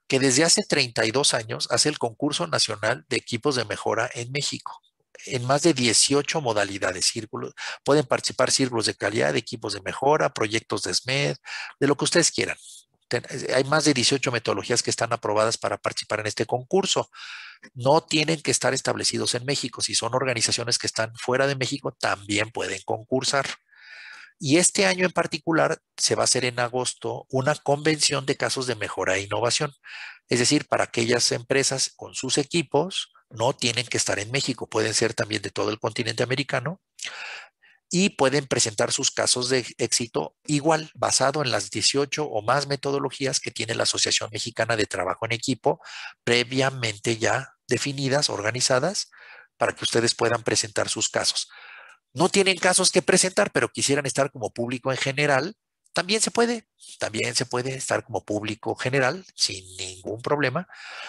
que desde hace 32 años hace el concurso nacional de equipos de mejora en México. En más de 18 modalidades, círculos, pueden participar círculos de calidad, equipos de mejora, proyectos de SMED, de lo que ustedes quieran. Eh, hay más de 18 metodologías que están aprobadas para participar en este concurso. No tienen que estar establecidos en México. Si son organizaciones que están fuera de México, también pueden concursar. Y este año en particular se va a hacer en agosto una convención de casos de mejora e innovación. Es decir, para aquellas empresas con sus equipos, no tienen que estar en México, pueden ser también de todo el continente americano y pueden presentar sus casos de éxito igual, basado en las 18 o más metodologías que tiene la Asociación Mexicana de Trabajo en Equipo, previamente ya definidas, organizadas, para que ustedes puedan presentar sus casos no tienen casos que presentar, pero quisieran estar como público en general, también se puede, también se puede estar como público general sin ningún problema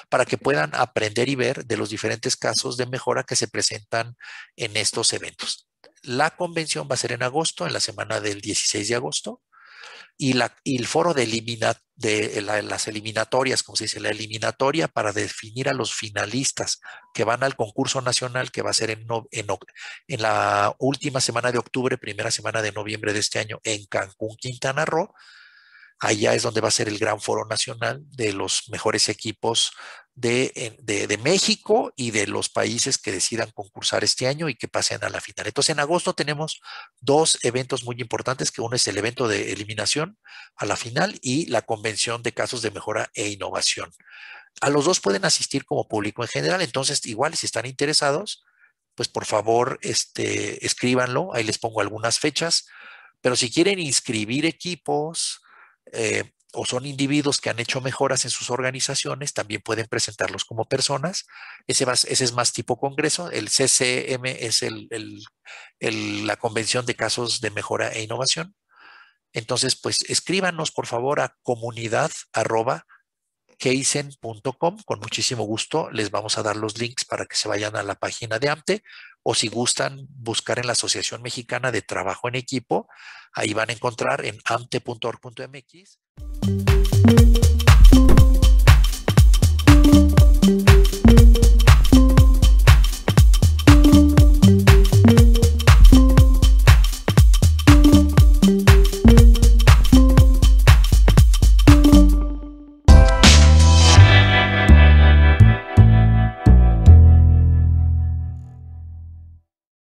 para que puedan aprender y ver de los diferentes casos de mejora que se presentan en estos eventos. La convención va a ser en agosto, en la semana del 16 de agosto y, la, el foro de, de las eliminatorias, como se dice, la eliminatoria para definir a los finalistas que van al concurso nacional que va a ser en, en la última semana de octubre, primera semana de noviembre de este año en Cancún, Quintana Roo, Allá es donde va a ser el gran foro nacional de los mejores equipos de, México y de los países que decidan concursar este año y que pasen a la final. Entonces, en agosto tenemos dos eventos muy importantes, que uno es el evento de eliminación a la final y la convención de casos de mejora e innovación. A los dos pueden asistir como público en general, entonces igual si están interesados, pues por favor este, escríbanlo, ahí les pongo algunas fechas, pero si quieren inscribir equipos, eh, o son individuos que han hecho mejoras en sus organizaciones, también pueden presentarlos como personas. Ese, es más tipo congreso. El CCM es la Convención de Casos de Mejora e Innovación. Entonces, pues escríbanos por favor a comunidad keisen.com. Con muchísimo gusto les vamos a dar los links para que se vayan a la página de AMTE o si gustan buscar en la Asociación Mexicana de Trabajo en Equipo, ahí van a encontrar en amte.org.mx.